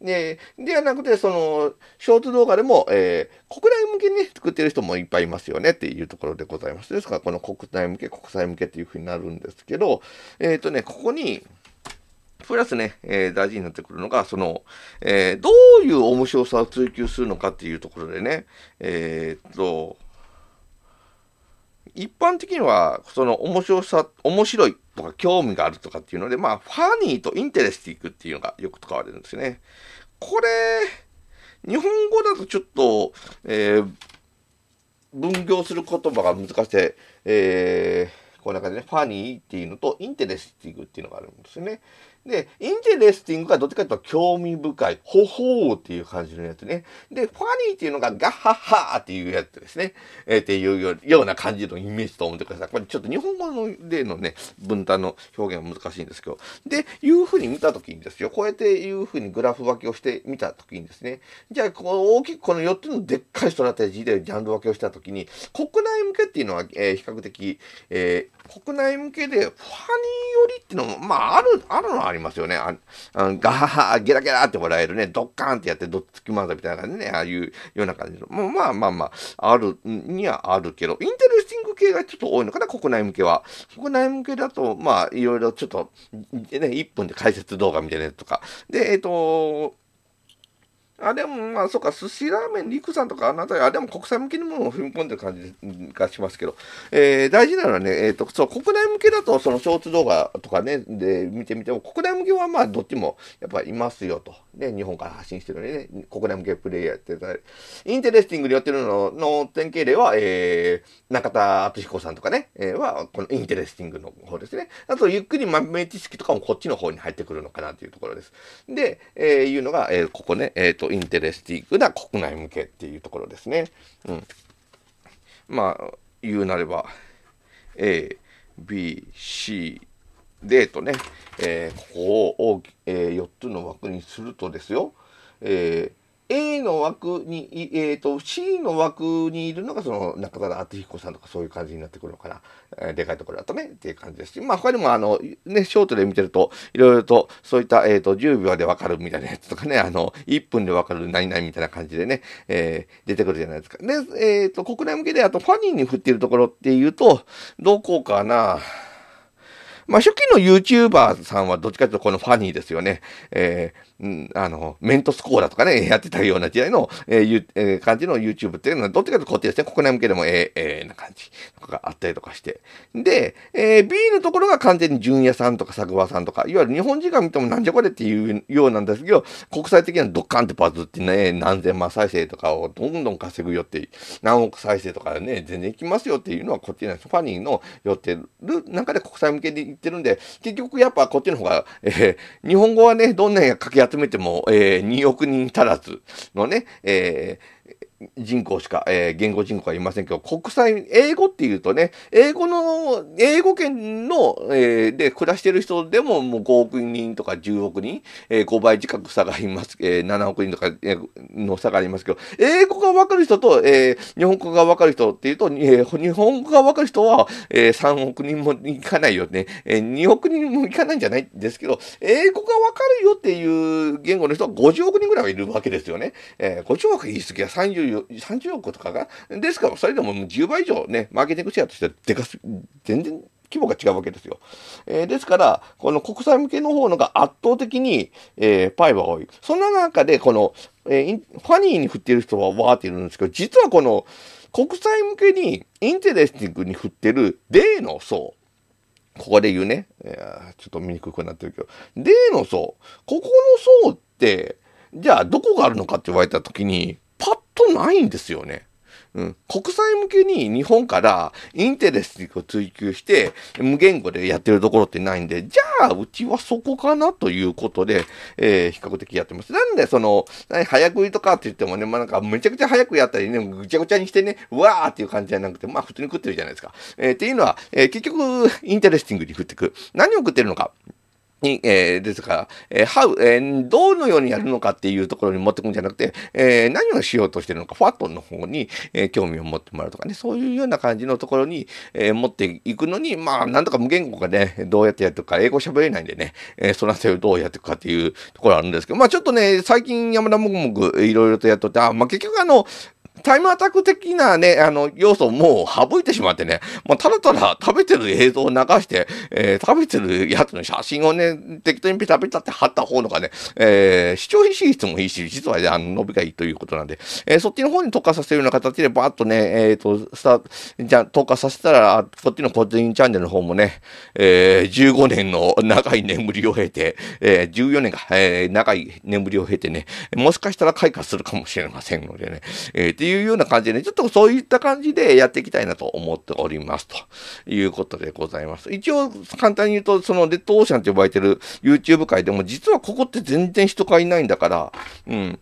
で、ではなくて、その、ショート動画でも、えー、国内向けに、ね、作ってる人もいっぱいいますよねっていうところでございます。ですから、この国内向け、国際向けっていううふうになるんですけど、えっ、ー、とね、ここに、プラスね、えー、大事になってくるのが、その、えー、どういう面白さを追求するのかっていうところでね、えー、っと、一般的には、その面白さ、面白いとか興味があるとかっていうので、まあ、ファニーとインテレスティックっていうのがよく使われるんですよね。これ、日本語だとちょっと、え分業する言葉が難しくて、えーこの中でね、ファニーっていうのとインテレスティングっていうのがあるんですよね。で、インテレスティングがどっちかというと興味深い、ほほーっていう感じのやつね。で、ファニーっていうのがガッハッハーっていうやつですね。えー、っていうような感じのイメージと思ってください。これちょっと日本語の例のね、分担の表現は難しいんですけど。で、いうふうに見たときにですよ。こうやっていうふうにグラフ分けをしてみたときにですね。じゃあ、この大きくこの4つのでっかいストラテジーでジャンル分けをしたときに、国内向けっていうのは、えー、比較的、えー、国内向けでファニー寄りっていうのも、まあ、ある、あるのはありりますよね。ああガハハ、ゲラゲラって笑えるね、ドッカーンってやってどっつき漫才みたいな感じね、ああいうような感じの。もうまあまあまあ、あるにはあるけど、インテレスティング系がちょっと多いのかな、国内向けは。国内向けだと、まあ、いろいろちょっと、ね、1分で解説動画みたいなやつとか。で、えっ、ー、と、あ、でも、まあ、そうか、寿司ラーメン、陸さんとか、あなた、あ、でも国際向けにも踏み込んでる感じがしますけど、えー、大事なのはね、えっ、ー、と、そう、国内向けだと、そのショーツ動画とかね、で、見てみても、国内向けは、まあ、どっちも、やっぱいますよと。ね、日本から発信してるのでね、国内向けプレイヤーやってたり、インテレスティングでやってるのの典型例は、えー、中田敦彦さんとかね、えー、は、このインテレスティングの方ですね。あと、ゆっくり豆知識とかもこっちの方に入ってくるのかなというところです。で、えー、いうのが、えー、ここね、えー、と、とインテレスティックな国内向けっていうところですね。うん、まあ言うなれば A、B、C でとね、えー、ここを、えー、4つの枠にするとですよ、えー A の枠に、えーと、C の枠にいるのがその中田敦彦さんとかそういう感じになってくるのかな、えー、でかいところだとねっていう感じですし、まあ、他にもあの、ね、ショートで見てるといろいろとそういった、えーと、10秒でわかるみたいなやつとかねあの1分でわかる何々みたいな感じでね、えー、出てくるじゃないですか。で、えーと、国内向けであとファニーに振っているところっていうとどこかなまあ、初期の YouTuber さんはどっちかというとこのファニーですよね。えー、あの、メントスコーラとかね、やってたような時代の、えーえー、感じの YouTube っていうのは、どっちかというとこっちですね。国内向けでも、えー、えー、な感じとかがあったりとかして。で、えー、B のところが完全に純也さんとか佐久間さんとか、いわゆる日本人が見てもなんじゃこれっていうようなんですけど、国際的なドッカンってバズってね、何千万再生とかをどんどん稼ぐよって、何億再生とかね、全然いきますよっていうのはこっちなんです。ファニーの寄ってる中で国際向けにってるんで、結局やっぱこっちの方が、えー、日本語はね、どんなにかき集めても、えー、2億人足らずのね、えー人口しか、えー、言語人口はいませんけど、国際、英語っていうとね、英語の、英語圏の、えー、で暮らしてる人でももう5億人とか10億人、えー、5倍近く差があります、えー、7億人とか、えの差がありますけど、英語がわかる人と、え日本語がわかる人っていうと、え日本語がわかる人は、え3億人もいかないよね、え2億人もいかないんじゃないんですけど、英語がわかるよっていう言語の人は50億人ぐらいはいるわけですよね。え50億言い過ぎは30 30, 億とかがですからそれでももう10倍以上ねマーケティングシェアとしてはでかす全然規模が違うわけですよ。えー、ですから、この国際向けの方のが圧倒的に、えー、パイは多い。そんな中で、この、えー、ファニーに振ってる人はわーっているんですけど、実はこの国際向けにインテレスティングに振ってる例の層。ここで言うね。ちょっと見にくくなってるけど。例の層。ここの層って、じゃあどこがあるのかって言われた時に、とないんですよね。うん、国際向けに日本からインテレスを追求して無言語でやってるところってないんで、じゃあうちはそこかなということで、えー、比較的やってます。なんでその、早食いとかって言ってもね、まあなんかめちゃくちゃ早くやったりね、ぐちゃぐちゃにしてね、うわーっていう感じじゃなくて、まあ普通に食ってるじゃないですか。えー、っていうのは、えー、結局インテレスティングに食ってく。何を食ってるのか。に、えー、ですから、えー、h えー、どのようにやるのかっていうところに持ってくんじゃなくて、えー、何をしようとしてるのか、ファットの方に、えー、興味を持ってもらうとかね、そういうような感じのところに、えー、持っていくのに、まあ、なんとか無言語がね、どうやってやってるか、英語喋れないんでね、えー、その辺をどうやっていくかっていうところあるんですけど、まあ、ちょっとね、最近山田もぐもぐいろいろとやっとって、あ、まあ、結局あの、タイムアタック的なね、あの、要素もう省いてしまってね、もうただただ食べてる映像を流して、えー、食べてるやつの写真をね、適当にペタペタって貼った方のがね、えー、視聴率もいいし、実は、ね、あの、伸びがいいということなんで、えー、そっちの方に特化させるような形で、バーッとね、えっ、ー、と、スタじゃ特化させたら、こっちの個人チャンネルの方もね、えー、15年の長い眠りを経て、えー、14年が、えー、長い眠りを経てね、もしかしたら開花するかもしれませんのでね、えーっていうような感じでね、ちょっとそういった感じでやっていきたいなと思っておりますということでございます。一応、簡単に言うと、そのレッドオーシャンって呼ばれてる YouTube 界でも、実はここって全然人がいないんだから、うん。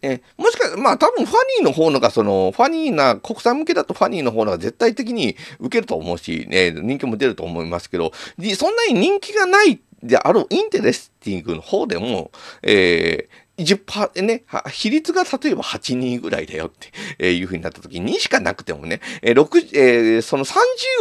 えもしかしたら、まあ多分ファニーの方のが、その、ファニーな、国産向けだとファニーの方のが絶対的に受けると思うし、ね、人気も出ると思いますけど、そんなに人気がないであろうインテレスティングの方でも、えー、10%ね、比率が例えば8人ぐらいだよって、いうふうになった時にしかなくてもね、えーその30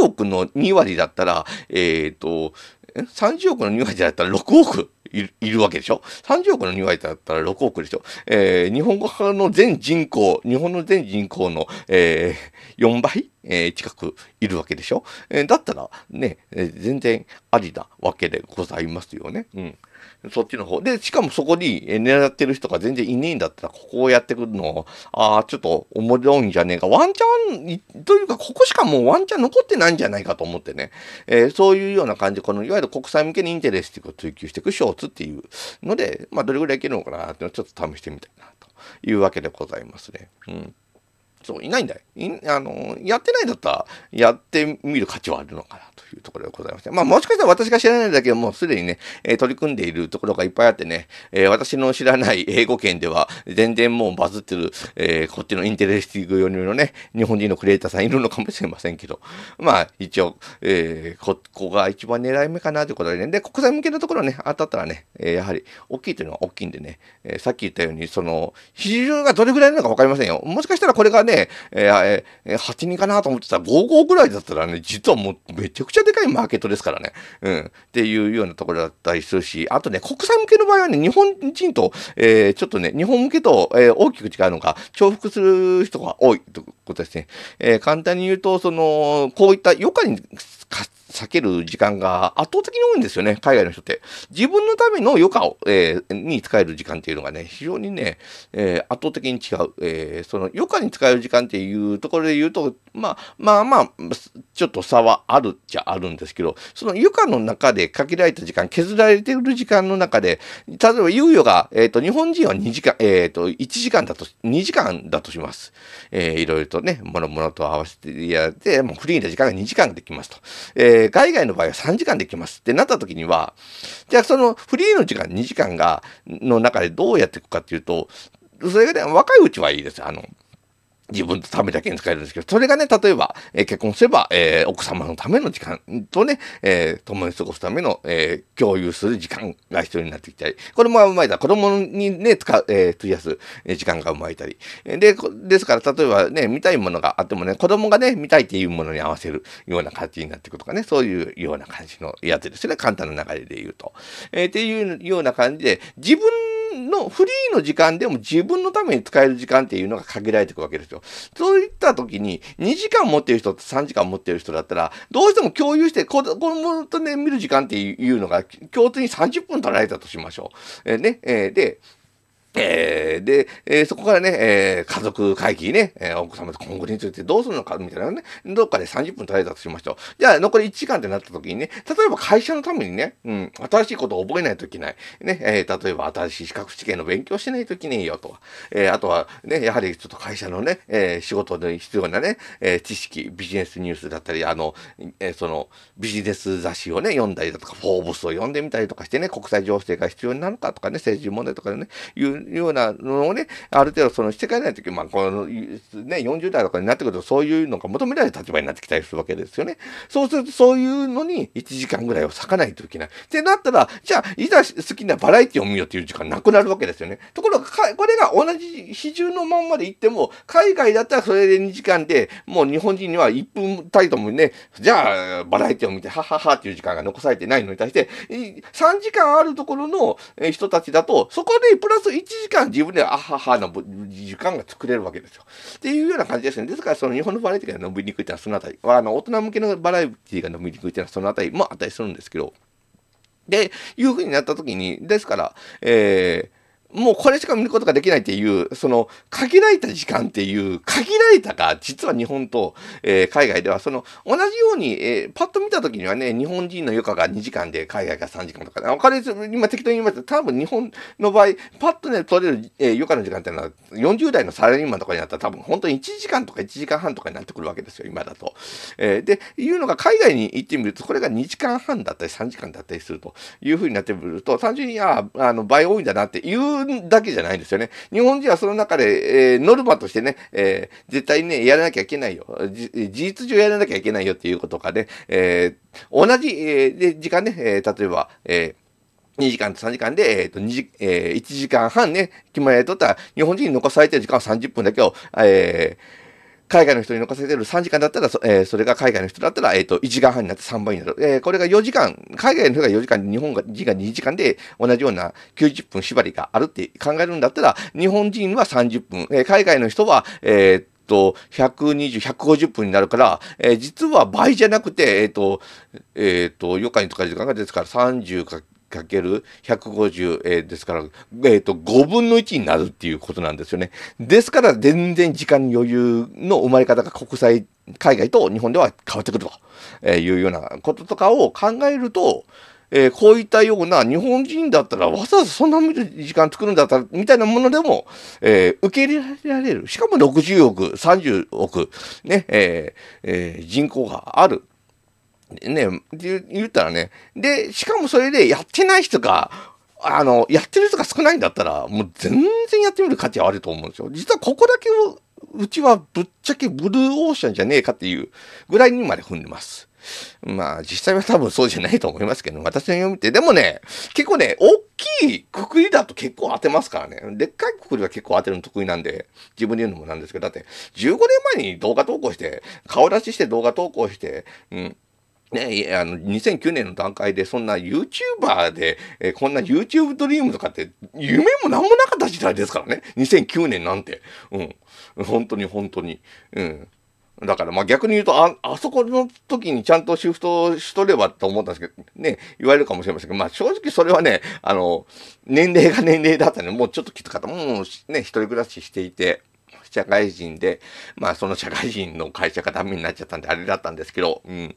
億の2割だったら、えー、と、30億の2割だったら6億いるいるわけでしょ ?30 億の2割だったら6億でしょ、えー、日本の全人口、日本の全人口の、えー、4倍、えー、近くいるわけでしょ、えだったらね、え全然ありなわけでございますよね。うんそっちの方。で、しかもそこに狙ってる人が全然いねえんだったら、ここをやってくるの、ああ、ちょっと面白いんじゃねえか。ワンチャン、というか、ここしかもうワンチャン残ってないんじゃないかと思ってね。えー、そういうような感じ、この、いわゆる国際向けにインテレスティックを追求していくショーツっていうので、まあ、どれぐらいいけるのかなっていうのをちょっと試してみたいなというわけでございますね。うん。そう、いないんだよ。あの、やってないだったら、やってみる価値はあるのかなというところでございまして。まあ、もしかしたら私が知らないんだけどもうすでにね、えー、取り組んでいるところがいっぱいあってね、えー、私の知らない英語圏では、全然もうバズってる、えー、こっちのインテレスティング用りのね、日本人のクリエイターさんいるのかもしれませんけど、まあ、一応、えここが一番狙い目かなということでね、で、国際向けのところね、当たったらね、えやはり、大きいというのは大きいんでね、えさっき言ったように、その、比重がどれぐらいなのかわかりませんよ。もしかしたらこれがね、ね、えー、えー、8人かなと思ってたら5 5ぐらいだったらね、実はもうめちゃくちゃでかいマーケットですからね。うん。っていうようなところだったりするし、あとね、国際向けの場合はね、日本人と、えー、ちょっとね、日本向けと、えー、大きく違うのが、重複する人が多いということですね。えー、簡単に言うと、その、こういった余暇に避ける時間が圧倒的に多いんですよね、海外の人って。自分のための余暇を、えー、に使える時間っていうのがね、非常にね、えー、圧倒的に違う。えー、その余暇に使える時間っていうところで言うと、まあまあまあ、ちょっと差はあるっちゃあるんですけど、その床の中で限られた時間、削られてる時間の中で、例えば猶予が、えっ、ー、と、日本人は2時間、えっ、ー、と、1時間だと、2時間だとします。えー、いろいろとね、もろもろと合わせてやって、もうフリーな時間が2時間できますと。えー、海外の場合は3時間できますってなった時には、じゃあそのフリーの時間2時間が、の中でどうやっていくかっていうと、それがね、若いうちはいいです。あの、自分のためだけに使えるんですけど、それがね、例えば、えー、結婚すれば、えー、奥様のための時間とね、えー、共に過ごすための、え共有する時間が必要になってきたり、これも生まれた子供にね、使う、え費やす時間が生まれたり。で、ですから、例えばね、見たいものがあってもね、子供がね、見たいっていうものに合わせるような感じになっていくとかね、そういうような感じのやつですね、簡単な流れで言うと。えっていうような感じで、自分のフリーの時間でも自分のために使える時間っていうのが限られていくわけですよ。そういった時に2時間持ってる人と3時間持ってる人だったらどうしても共有して子供とね見る時間っていうのが共通に30分取られたとしましょう。えー、ね、えー、で、えー、で、えー、そこからね、えー、家族会議ね、え奥様と今後についてどうするのかみたいなね、どっかで30分取られたとしましょう。じゃあ、残り1時間ってなった時にね、例えば会社のためにね、うん、新しいことを覚えないといけない。ね、え例えば新しい資格試験の勉強しないといけないよとか、えあとはね、やはりちょっと会社のね、え仕事で必要なね、え知識、ビジネスニュースだったり、あの、えその、ビジネス雑誌をね、読んだりだとか、フォーブスを読んでみたりとかしてね、国際情勢が必要になるかとかね、政治問題とかね、いういうようなのをね、ある程度そのしていかないとき、まあ、この、ね、40代とかになってくると、そういうのが求められる立場になってきたりするわけですよね。そうすると、そういうのに1時間ぐらいを割かないといけない。ってなったら、じゃあ、いざ好きなバラエティを見ようっていう時間なくなるわけですよね。ところが、これが同じ比重のままでいっても、海外だったらそれで2時間で、もう日本人には1分たりともね、じゃあ、バラエティを見て、はははっていう時間が残されてないのに対して、3時間あるところの人たちだと、そこでプラス1時間自分ではあははの時間が作れるわけですよ。っていうような感じですね。ですから、その日本のバラエティが伸びにくいっていうのはそのあたり、あの大人向けのバラエティが伸びにくいっていうのはそのあたりもあったりするんですけど、で、いうふうになった時に、ですから、えー、もうこれしか見ることができないっていう、その限られた時間っていう、限られたが、実は日本と、えー、海外では、その同じように、えー、パッと見た時にはね、日本人の余暇が2時間で海外が3時間とか、ね、わかり今適当に言います多分日本の場合、パッとね、取れる、えー、余暇の時間っていうのは、40代のサラリーマンとかになったら多分本当に1時間とか1時間半とかになってくるわけですよ、今だと。えー、で、いうのが海外に行ってみると、これが2時間半だったり3時間だったりするというふうになってくると、単純に、ああ、あの、倍多いんだなっていうだけじゃないですよね。日本人はその中で、えー、ノルマとしてね、えー、絶対ね、やらなきゃいけないよ。事実上やらなきゃいけないよっていうことかね、えー、同じ、えー、時間ね、えー、例えば、えー2時間と3時間で、えっ、ー、と、2時、えー、1時間半ね、決まりとったら、日本人に残されてる時間は30分だけを、えー、海外の人に任せてる3時間だったら、そ,、えー、それが海外の人だったら、えっ、ー、と、1時間半になって3倍になる。えー、これが4時間、海外の人が4時間、日本が時間2時間で同じような90分縛りがあるって考えるんだったら、日本人は30分、えー、海外の人は、えーと、120、150分になるから、えー、実は倍じゃなくて、えっ、ー、と、えっ、ー、と、4日に使える時間がですから、30かかける150、えー、ですから、えーと、5分の1になるっていうことなんですよね。ですから全然時間余裕の生まれ方が国際海外と日本では変わってくるというようなこととかを考えると、えー、こういったような日本人だったらわざわざそんな時間作るんだったらみたいなものでも、えー、受け入れられる。しかも60億、30億、ね、えーえー、人口があるね、言ったらね。で、しかもそれでやってない人が、あの、やってる人が少ないんだったら、もう全然やってみる価値はあると思うんですよ。実はここだけを、うちはぶっちゃけブルーオーシャンじゃねえかっていうぐらいにまで踏んでます。まあ、実際は多分そうじゃないと思いますけど、私の読みって。でもね、結構ね、大きいくくりだと結構当てますからね。でっかいくくりは結構当てるの得意なんで、自分で言うのもなんですけど、だって、15年前に動画投稿して、顔出しして動画投稿して、うん。ね、あの2009年の段階でそんな YouTuber で、えー、こんな YouTube ドリームとかって夢も何もなかった時代ですからね2009年なんてうん本当に本当にうんだからまあ逆に言うとああそこの時にちゃんとシフトしとればと思ったんですけどね言われるかもしれませんけどまあ正直それはねあの年齢が年齢だったね、でもうちょっときつかったもうね一人暮らししていて。社会人で、まあその社会人の会社がダメになっちゃったんであれだったんですけど、うん。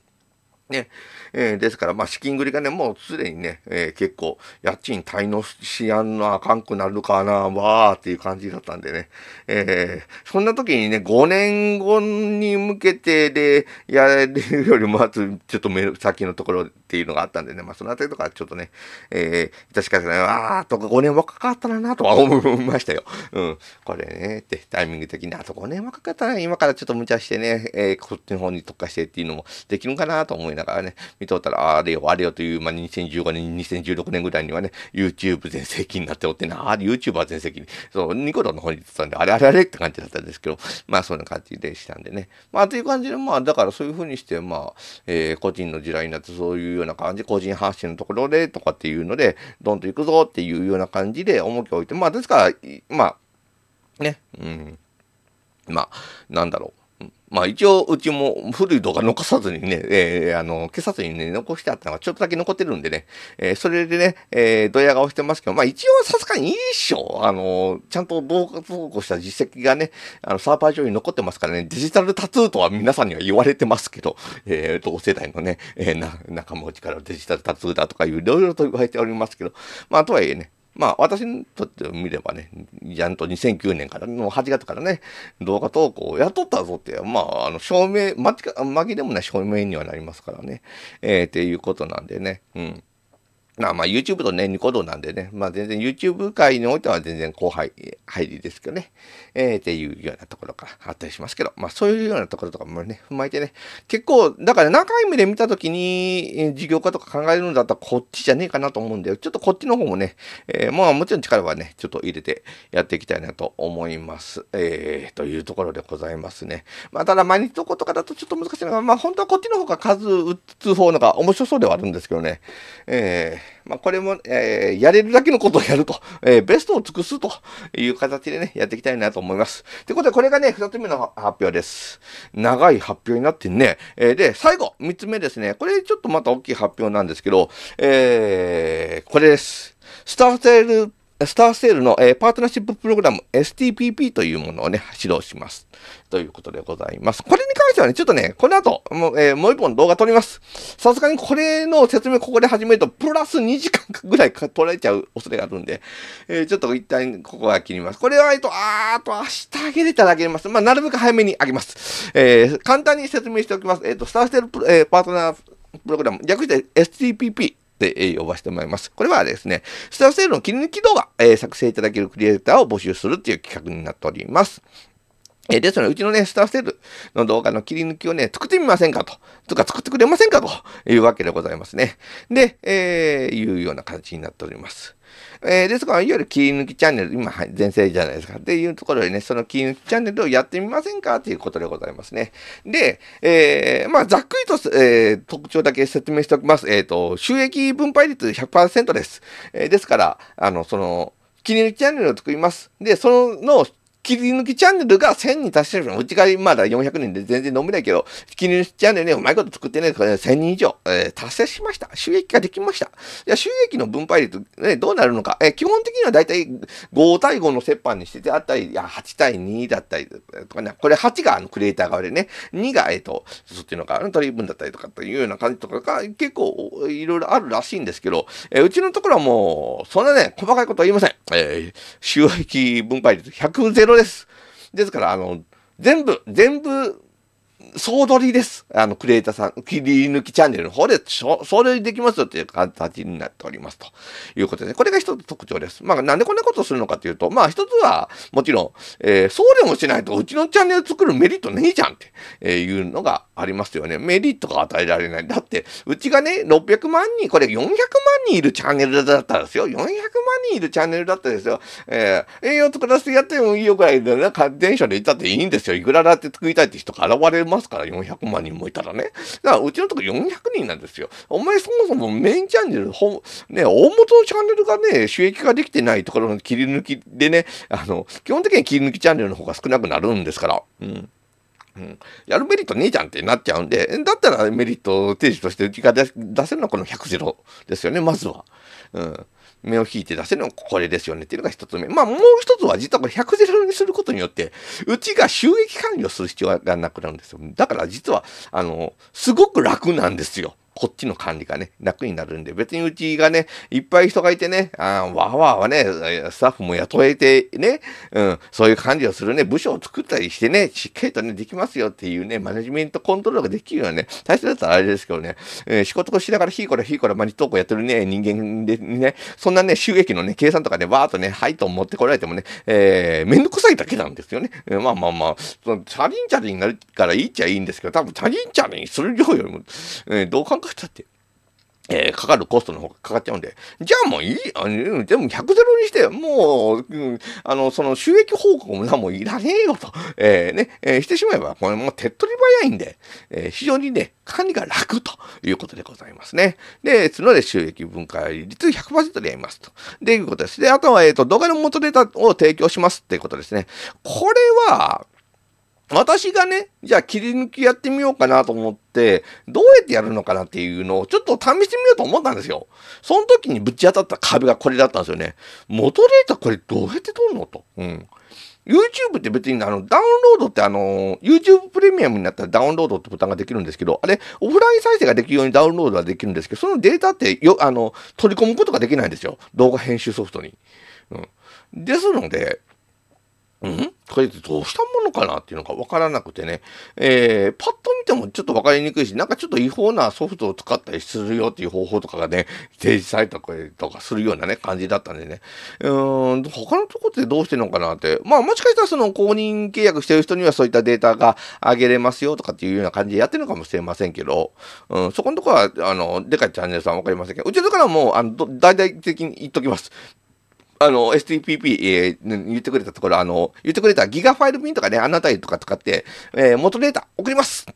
ね、えー、ですから、まあ、資金繰りがね、もうすでにね、えー、結構、家賃滞納しやんのあかんくなるかな、わーっていう感じだったんでね、えー、そんな時にね、5年後に向けてで、やれるよりも、まず、ちょっと目先のところっていうのがあったんでね、まあ、そのあたりとかちょっとね、えー、確かにね、ああ、とか5年若かったらなとは 思いましたよ。うん。これね、ってタイミング的に、あと5年若かったら今からちょっと無茶してね、えー、こっちの方に特化してっていうのもできるかなと思いながらね、見とったら、あれよ、あれよという、まあ、2015年、2016年ぐらいにはね、YouTube 全盛期になっておってな、あれ YouTuber 全盛期に、そう、ニコ動の方に行ってたんで、あれあれあれって感じだったんですけど、まあ、そんな感じでしたんでね。まあ、という感じで、まあ、だからそういうふうにして、まあ、えー、個人の時代になってそういうよううな感じ、個人発信のところでとかっていうので、どんと行くぞっていうような感じで重きを置いて、まあですから、まあ、ね、うん、まあ、なんだろう。まあ一応うちも古い動画残さずにね、えー、あの、消さずにね、残してあったのがちょっとだけ残ってるんでね、えー、それでね、えー、ドヤ顔してますけど、まあ一応さすがにいいっしょ。あの、ちゃんと動画投稿した実績がね、あの、サーバー上に残ってますからね、デジタルタトゥーとは皆さんには言われてますけど、えー、同世代のね、えー、な仲間内からデジタルタトゥーだとかいろいろと言われておりますけど、まあとはいえね、まあ私にとってみればね、ちゃんと2009年からの8月からね、動画投稿をやっとったぞって、まあ、あの、証明、ま、紛れもない証明にはなりますからね、えー、っていうことなんでね、うん。まあまあ YouTube とね、ニコ動なんでね、まあ全然 YouTube 界においては全然後輩、入りですけどね、えー、っていうようなところからあったりしますけど、まあそういうようなところとかもね、踏まえてね、結構、だから長い目で見たときに、事業化とか考えるんだったらこっちじゃねえかなと思うんで、ちょっとこっちの方もね、えー、まあもちろん力はね、ちょっと入れてやっていきたいなと思います。えー、というところでございますね。まあただ毎日投稿とかだとちょっと難しいのが、まあ本当はこっちの方が数打つ方のが面白そうではあるんですけどね、えーまあ、これも、えー、やれるだけのことをやると、えー、ベストを尽くすという形でね、やっていきたいなと思います。ということで、これがね、二つ目の発表です。長い発表になってね。えー、で、最後、三つ目ですね。これちょっとまた大きい発表なんですけど、えー、これです。スターテルスターセールの、えー、パートナーシッププログラム STPP というものをね、指導します。ということでございます。これに関してはね、ちょっとね、この後、もう,、えー、もう一本動画撮ります。さすがにこれの説明ここで始めると、プラス2時間ぐらい取られちゃう恐れがあるんで、えー、ちょっと一旦ここは切ります。これは、えっと、あーと、明日あげれたらあげます。まあ、なるべく早めにあげます。えー、簡単に説明しておきます。えっ、と、スターセールプ、えパートナープログラム、略して STPP。って呼ばせてもらいます。これはですね、スターセールの切り抜き動画、えー、作成いただけるクリエイターを募集するっていう企画になっております。えー、ですので、うちのね、スターセールの動画の切り抜きをね、作ってみませんかと。とか、作ってくれませんかというわけでございますね。で、えー、いうような形になっております。えー、ですから、いわゆる切り抜きチャンネル、今、全盛じゃないですか。っていうところでね、その切り抜きチャンネルをやってみませんかということでございますね。で、えー、まあ、ざっくりと、えー、特徴だけ説明しておきます。えっ、ー、と、収益分配率100%です。えー、ですから、あの、その、切り抜きチャンネルを作ります。で、その、切り抜きチャンネルが1000人達してるの。うちがまだ400人で全然飲めないけど、切り抜きチャンネルね、うまいこと作ってね、1000人以上、えー、達成しました。収益化できました。じゃ収益の分配率、ね、どうなるのか。えー、基本的にはだいたい5対5の折半にしててあったり、いや8対2だったりとかね、これ8があのクリエイター側でね、2が、えっ、ー、と、そっちの側の取り分だったりとかというような感じとかが結構いろいろあるらしいんですけど、えー、うちのところはもう、そんなね、細かいことは言いません。えー、収益分配率100ゼロです。ですから、あの、全部、全部総取りです。あの、クリエイターさん、切り抜きチャンネルの方で、総取りできますよという形になっておりますということで、これが一つ特徴です。まあ、なんでこんなことするのかというと、まあ、一つは、もちろん、えー、送料もしないと、うちのチャンネル作るメリットねえじゃんって、えいうのがありますよね。メリットが与えられない。だって、うちがね、600万人、これ400万人いるチャンネルだったんですよ。400万人いるチャンネルだったですよ。えー、栄養作らせてやってもいいよぐらいでね、電車で行ったっていいんですよ。いくらだって作りたいって人が現れますますから、400万人もいたらね。だから、うちのとこ400人なんですよ。お前そもそもメインチャンネル、ほね、大元のチャンネルがね、収益化できてないところの切り抜きでね、あの、基本的に切り抜きチャンネルの方が少なくなるんですから。うん。うん、やるメリットねえじゃんってなっちゃうんで、だったらメリット提示としてうちが出せるのはこの100ゼロですよね、まずは。うん。目を引いて出せるのはこれですよねっていうのが一つ目。まあもう一つは実はこれ100ゼロにすることによって、うちが収益管理をする必要がなくなるんですよ。だから実は、あの、すごく楽なんですよ。こっちの管理がね、楽になるんで、別にうちがね、いっぱい人がいてね、あわーわーはね、スタッフも雇えてね、うん、そういう管理をするね、部署を作ったりしてね、しっかりとね、できますよっていうね、マネジメントコントロールができるようなね、大切だったらあれですけどね、えー、仕事をしながら、ひいこらひいこら、ニトークやってるね、人間でね、そんなね、収益のね、計算とかね、わーっとね、はいと思ってこられてもね、えー、めんどくさいだけなんですよね。えー、まあまあまあ、そのチャリンチャリンになるからいいっちゃいいんですけど、多分チャリンチャリンする量よりも、えー、どう考って、えー、かかるコストの方がかかっちゃうんで、じゃあもういい、あのでも100ゼロにして、もう、うん、あの、その収益報告も何もいらねえよと、えー、ね、えー、してしまえば、これもう手っ取り早いんで、え非常にね、管理が楽ということでございますね。で、つので収益分解率100%でやりますと。で、いうことです。で、あとは、えっ、と、動画の元データを提供しますっていうことですね。これは、私がね、じゃあ切り抜きやってみようかなと思って、どうやってやるのかなっていうのをちょっと試してみようと思ったんですよ。その時にぶち当たった壁がこれだったんですよね。元データこれどうやって撮るのと。うん。YouTube って別にあのダウンロードってあの YouTube プレミアムになったらダウンロードってボタンができるんですけど、あれオフライン再生ができるようにダウンロードはできるんですけど、そのデータってよあの取り込むことができないんですよ。動画編集ソフトに。うん。ですので、んこれってどうしたものかなっていうのが分からなくてね、えー、パッと見てもちょっと分かりにくいし、なんかちょっと違法なソフトを使ったりするよっていう方法とかがね、提示されたりとかするようなね、感じだったんでね、うーん、他のとこってどうしてるのかなって、まあもしかしたらその公認契約してる人にはそういったデータが上げれますよとかっていうような感じでやってるのかもしれませんけど、うん、そこのとこは、あの、でかいチャンネルさん分かりませんけど、うちのところはもう、あの、大々的に言っときます。あの、STPP、えー、言ってくれたところ、あの、言ってくれたギガファイルンとかね、あなたりとか使って、えー、元データ送ります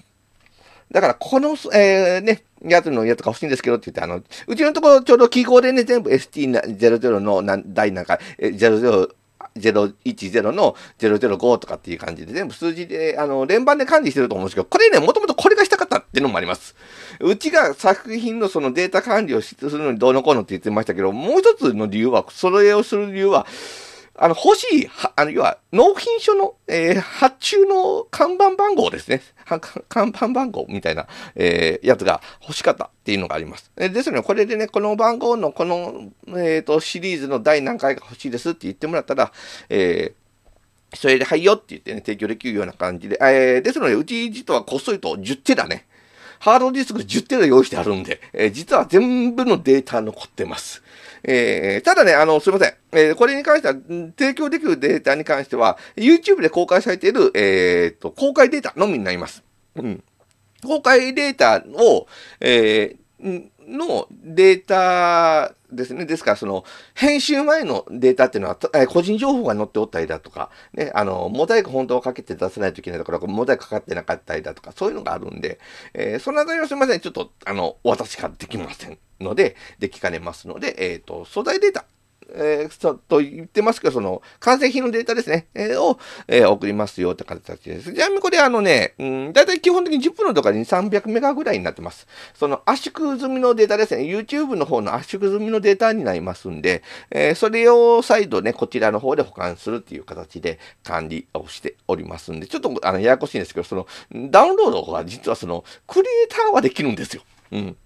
だから、この、えー、ね、やつのやつが欲しいんですけどって言って、あの、うちのところちょうど記号でね、全部 ST00 の第なんか、えー、00、010の005とかっていう感じで全部数字で、あの、連番で管理してると思うんですけど、これね、もともとこれがっていうのもあります。うちが作品のそのデータ管理をするのにどうのこうのって言ってましたけど、もう一つの理由は、それをする理由は、あの、欲しい、あの、要は、納品書の、えー、発注の看板番号ですね。看板番号みたいな、えー、やつが欲しかったっていうのがあります。えー、ですので、これでね、この番号の、この、えっ、ー、と、シリーズの第何回が欲しいですって言ってもらったら、えー、それで、はいよって言ってね、提供できるような感じで。えー、ですので、うちとはこっそりと10手だね。ハードディスク10テラ用意してあるんで、えー、実は全部のデータ残ってます。えー、ただね、あの、すいません。えー、これに関しては、提供できるデータに関しては、YouTube で公開されている、えっ、と、公開データのみになります。うん。公開データを、えー、のデータですね。ですから、その、編集前のデータっていうのは、え個人情報が載っておったりだとか、ね、あの、モザイク本当はかけて出さないといけないところ、モザイクかかってなかったりだとか、そういうのがあるんで、えー、そのあたりはすみません。ちょっと、あの、私ができませんので、で、聞かれますので、えっ、ー、と、素材データ、えー、と言ってますけど、その、完成品のデータですね、えー、を、えー、送りますよって形です。ちなみにこれあのね、うん、だいたい基本的に10分のとかに300メガぐらいになってます。その圧縮済みのデータですね、YouTube の方の圧縮済みのデータになりますんで、えー、それを再度ね、こちらの方で保管するっていう形で管理をしておりますんで、ちょっとあのややこしいんですけど、その、ダウンロードが実はその、クリエイターはできるんですよ。うん。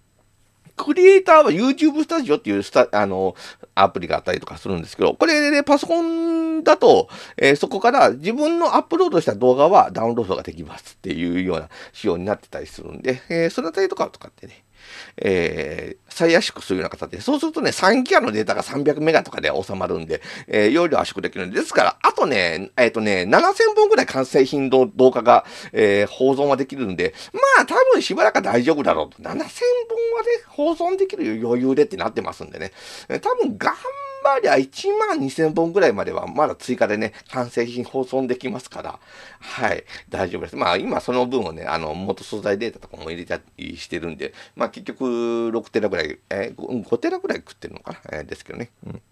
クリエイターは YouTube スタジオっていうスタ、あの、アプリがあったりとかするんですけど、これで、ね、パソコンだと、えー、そこから自分のアップロードした動画はダウンロードができますっていうような仕様になってたりするんで、えー、そのあたりとかとかってね、えー、再圧縮するような形で、そうするとね、3ギガのデータが300メガとかで収まるんで、えー、容量圧縮できるんで、ですから、あとね、えっ、ー、とね、7000本ぐらい完成品の動画が、えー、保存はできるんで、まあ、多分しばらく大丈夫だろうと。7000本はね、保存できる余裕でってなってますんでね、えー、多分頑張張りゃ1万2000本ぐらいまではまだ追加でね、完成品保存できますから、はい、大丈夫です。まあ今その分をね、あの、元素材データとかも入れたりしてるんで、まあ結局6テラぐらい、えー、5, テラぐらい食ってるのかな、えー、ですけどね。うん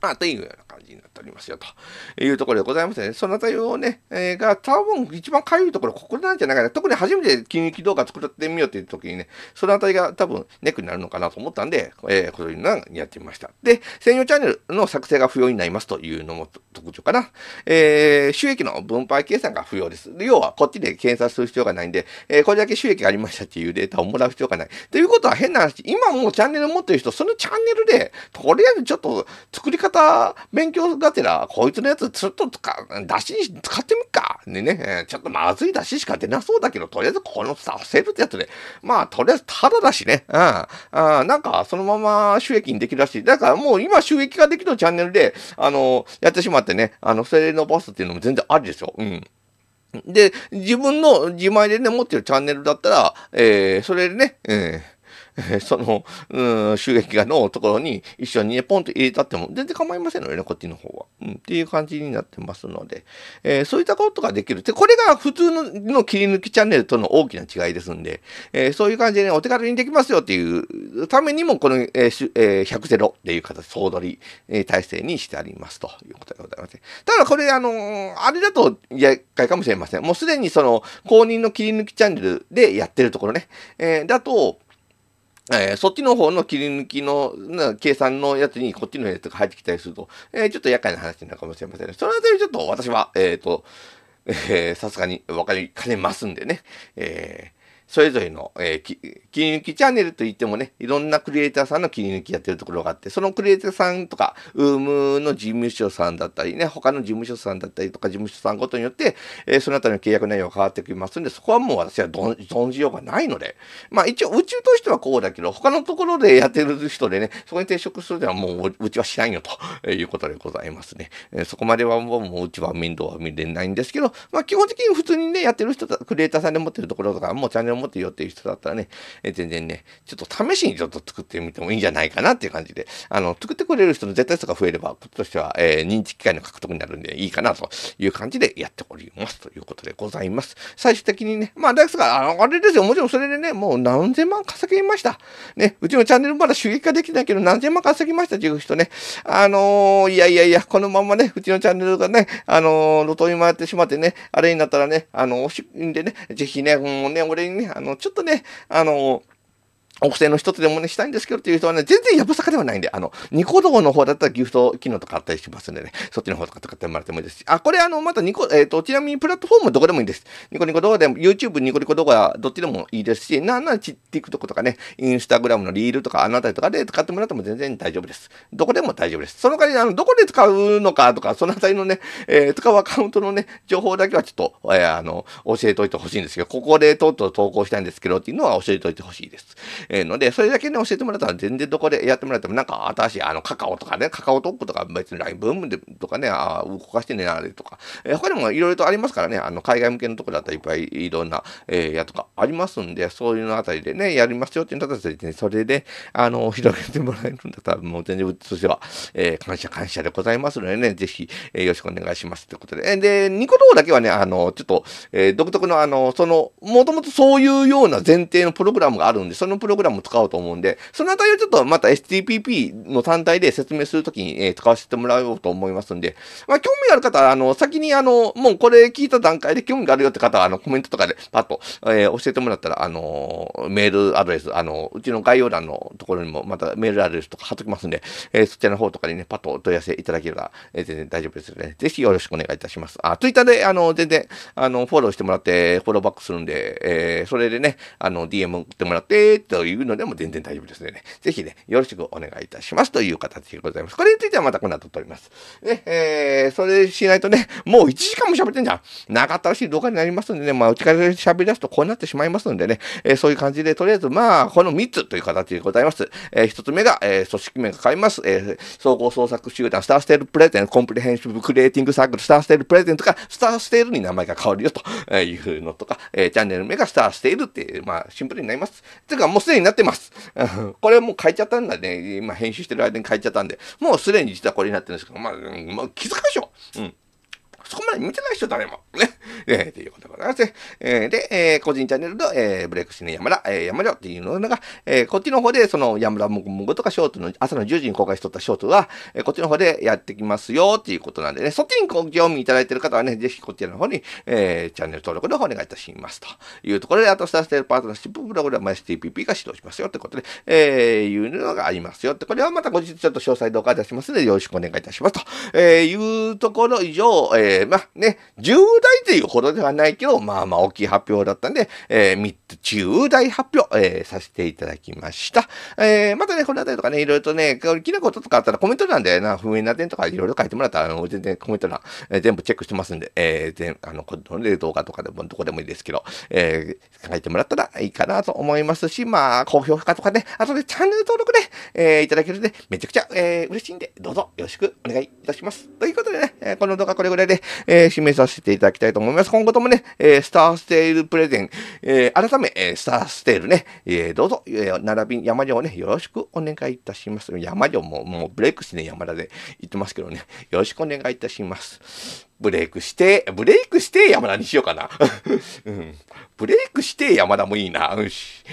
まあ、というような感じになっておりますよ、というところでございますね。その対応をね、えー、が、多分一番かゆいところ、ここなんじゃないかな。特に初めて金融機動画作ってみようっていう時にね、そのあたりが多分ネックになるのかなと思ったんで、えー、こういうのをやってみました。で、専用チャンネルの作成が不要になりますというのも特徴かな。えー、収益の分配計算が不要です。要は、こっちで検査する必要がないんで、えー、これだけ収益がありましたっていうデータをもらう必要がない。ということは変な話、今もうチャンネル持ってる人、そのチャンネルで、とりあえずちょっと作り方方、勉強がてら、こいつのやつちょっと使、出しに使ってみっか。でね、ちょっとまずい出ししか出なそうだけど、とりあえずこのさ、セるってやつで、まあ、とりあえずタダだしね。うん。あなんか、そのまま収益にできるらしい。だからもう今収益ができるチャンネルで、あの、やってしまってね、あの、それ伸ばすっていうのも全然ありですよ。うん。で、自分の自前でね、持ってるチャンネルだったら、えー、それでね、えー、え その、うん、収益がのところに一緒にね、ポンと入れたっても全然構いませんのでね、こっちの方は。うん、っていう感じになってますので、えー、そういったことができる。で、これが普通のの切り抜きチャンネルとの大きな違いですんで、えー、そういう感じでね、お手軽にできますよっていうためにも、この、えーえー、100ゼロっていう形、総取り、えー、体制にしてありますということでございます。ただこれ、あのー、あれだと厄介かもしれません。もうすでにその、公認の切り抜きチャンネルでやってるところね、えー、だと、えー、そっちの方の切り抜きの計算のやつにこっちのやつが入ってきたりすると、えー、ちょっと厄介な話になるかもしれませんね。そのはりちょっと私は、えっ、ー、と、えさすがに分かりかねますんでね、えそれぞれの、えー、切り抜きチャンネルといってもね、いろんなクリエイターさんの切り抜きやってるところがあって、そのクリエイターさんとか、ウームの事務所さんだったりね、他の事務所さんだったりとか、事務所さんごとによって、えー、そのあたりの契約内容が変わってきますんで、そこはもう私は存じようがないので、まあ一応宇宙としてはこうだけど、他のところでやってる人でね、そこに抵触するのはもううちはしないよということでございますね。えー、そこまではもううちは面倒は見れないんですけど、まあ基本的に普通にね、やってる人、クリエイターさんで持ってるところとか、もうチャンネル持ってよっていう人だったらね、え全然ね、ちょっと試しにちょっと作ってみてもいいんじゃないかなっていう感じで、あの、作ってくれる人の絶対数が増えれば、こっちとしては、えー、認知機会の獲得になるんでいいかなという感じでやっておりますということでございます。最終的にね、まあ、ですが、あの、あれですよ、もちろんそれでね、もう何千万稼ぎました。ね、うちのチャンネルまだ収益化できないけど、何千万稼ぎましたっていう人ね、あのー、いやいやいや、このままね、うちのチャンネルがね、あのー、路頭に回ってしまってね、あれになったらね、あの、おしんでね、ぜひね、もうね、俺にね、あの、ちょっとね、あの、お癖の一つでもね、したいんですけどっていう人はね、全然やぶさかではないんで、あの、ニコ動の方だったらギフト機能とかあったりしますんでね、そっちの方とか使ってもらってもいいですし、あ、これあの、またニコ、えっ、ー、と、ちなみにプラットフォームどこでもいいです。ニコニコ動画でも、YouTube ニコニコ動画どっちでもいいですし、なんなら TikTok とかね、Instagram のリールとかあなたとかで使ってもらっても全然大丈夫です。どこでも大丈夫です。その代わり、あの、どこで使うのかとか、そのあたりのね、えー、使うアカウントのね、情報だけはちょっと、えー、あの、教えておいてほしいんですけど、ここでとうとう投稿したいんですけどっていうのは教えておいてほしいです。えー、ので、それだけね、教えてもらったら全然どこでやってもらっても、なんか、新しい、あの、カカオとかね、カカオトークとか、別に LINE ブームでとかね、あ動かしてね、あれとか、えー、他にもいろいろとありますからね、あの、海外向けのところだったらいっぱいいろんな、えー、やとかありますんで、そういうのあたりでね、やりますよっていう形で、ね、それで、あの、広げてもらえるんだったら、もう全然、うつしは、えー、感謝感謝でございますのでね、ぜひ、えー、よろしくお願いしますということで、えー、で、ニコ動だけはね、あの、ちょっと、えー、独特の、あの、その、もともとそういうような前提のプログラムがあるんで、そのプログラムグラム使うと思うんで、そのあたりをちょっとまた STPP の単体で説明するときに、えー、使わせてもらおうと思いますんで、まあ、興味がある方は、あの、先にあの、もうこれ聞いた段階で興味があるよって方は、あの、コメントとかでパッと、えー、教えてもらったら、あの、メールアドレス、あの、うちの概要欄のところにもまたメールアドレスとか貼っときますんで、えー、そちらの方とかにね、パッとお問い合わせいただければ、えー、全然大丈夫ですので、ね、ぜひよろしくお願いいたします。あ、Twitter で、あの、全然、あの、フォローしてもらって、フォローバックするんで、えー、それでね、あの、DM 送ってもらって、といういうのでも全然大丈夫ですのでね、ぜひね、よろしくお願いいたしますという形でございます。これについてはまたこの後撮ります。ね、えー、それしないとね、もう1時間も喋ってんじゃん。長ったらしい動画になりますのでね、まあ、うちから喋り出すとこうなってしまいますのでね、えー、そういう感じで、とりあえずまあ、この3つという形でございます。えー、1つ目が、えー、組織名が変わります。えー、総合創作集団、スターステールプレゼン、コンプリヘンシブクリエイティングサークル、スターステールプレゼンとか、スターステールに名前が変わるよというのとか、えー、チャンネル名がスターステールって、まあ、シンプルになります。てか、もうすでにになってます。これはもう変えちゃったんだね。今編集してる間に変えちゃったんで。もうすでに実はこれになってるんですけど、まあ、まあ、気づかでしょ。うん。そこまで見てないでしょ、誰も。ね。えー、ということでございますね。えー、で、えー、個人チャンネルの、えー、ブレイクシネ山田、えー、山田っていうのが、えー、こっちの方で、その、山田もぐもぐとかショートの、朝の10時に公開しとったショートは、えー、こっちの方でやってきますよっていうことなんでね、そっちにご興味いただいてる方はね、ぜひこちらの方に、えー、チャンネル登録の方お願いいたしますというところで、あと、スターステルパートナーシップブログでは、s t p p が指導しますよってことで、えー、いうのがありますよって、これはまた後日ちょっと詳細動画出しますので、よろしくお願いいたしますと、えー、いうところ以上、えー、まあね、重大っていうほどではないけど、まあまあ大きい発表だったんで、えー、3つ重大発表、えー、させていただきました。えー、またね、この辺りとかね、いろいろとね、大きなこととかあったらコメント欄でな、不明な点とかいろいろ書いてもらったら、あの、全然コメント欄、えー、全部チェックしてますんで、えー、全、あの、この動画とかでも、どこでもいいですけど、えー、書いてもらったらいいかなと思いますし、まあ、高評価とかね、あとでチャンネル登録ね、えー、いただけるとね、めちゃくちゃ、えー、嬉しいんで、どうぞよろしくお願いいたします。ということでね、この動画これぐらいで、えー、締めさせていただきたいと思います。と思います。今後ともね、えー、スターステールプレゼン、えー、改め、えー、スターステールね、えー、どうぞ、えー、並び山城をね、よろしくお願いいたします。山城も、もうブレイクしね、山田で言ってますけどね、よろしくお願いいたします。ブレイクして、ブレイクして山田にしようかな。うん、ブレイクして山田もいいな。うし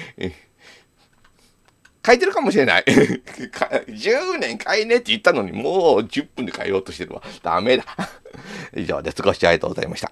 変えてるかもしれない。10 年変えねって言ったのに、もう10分で変えようとしてるわ。ダメだ。以上です。ごしありがとうございました。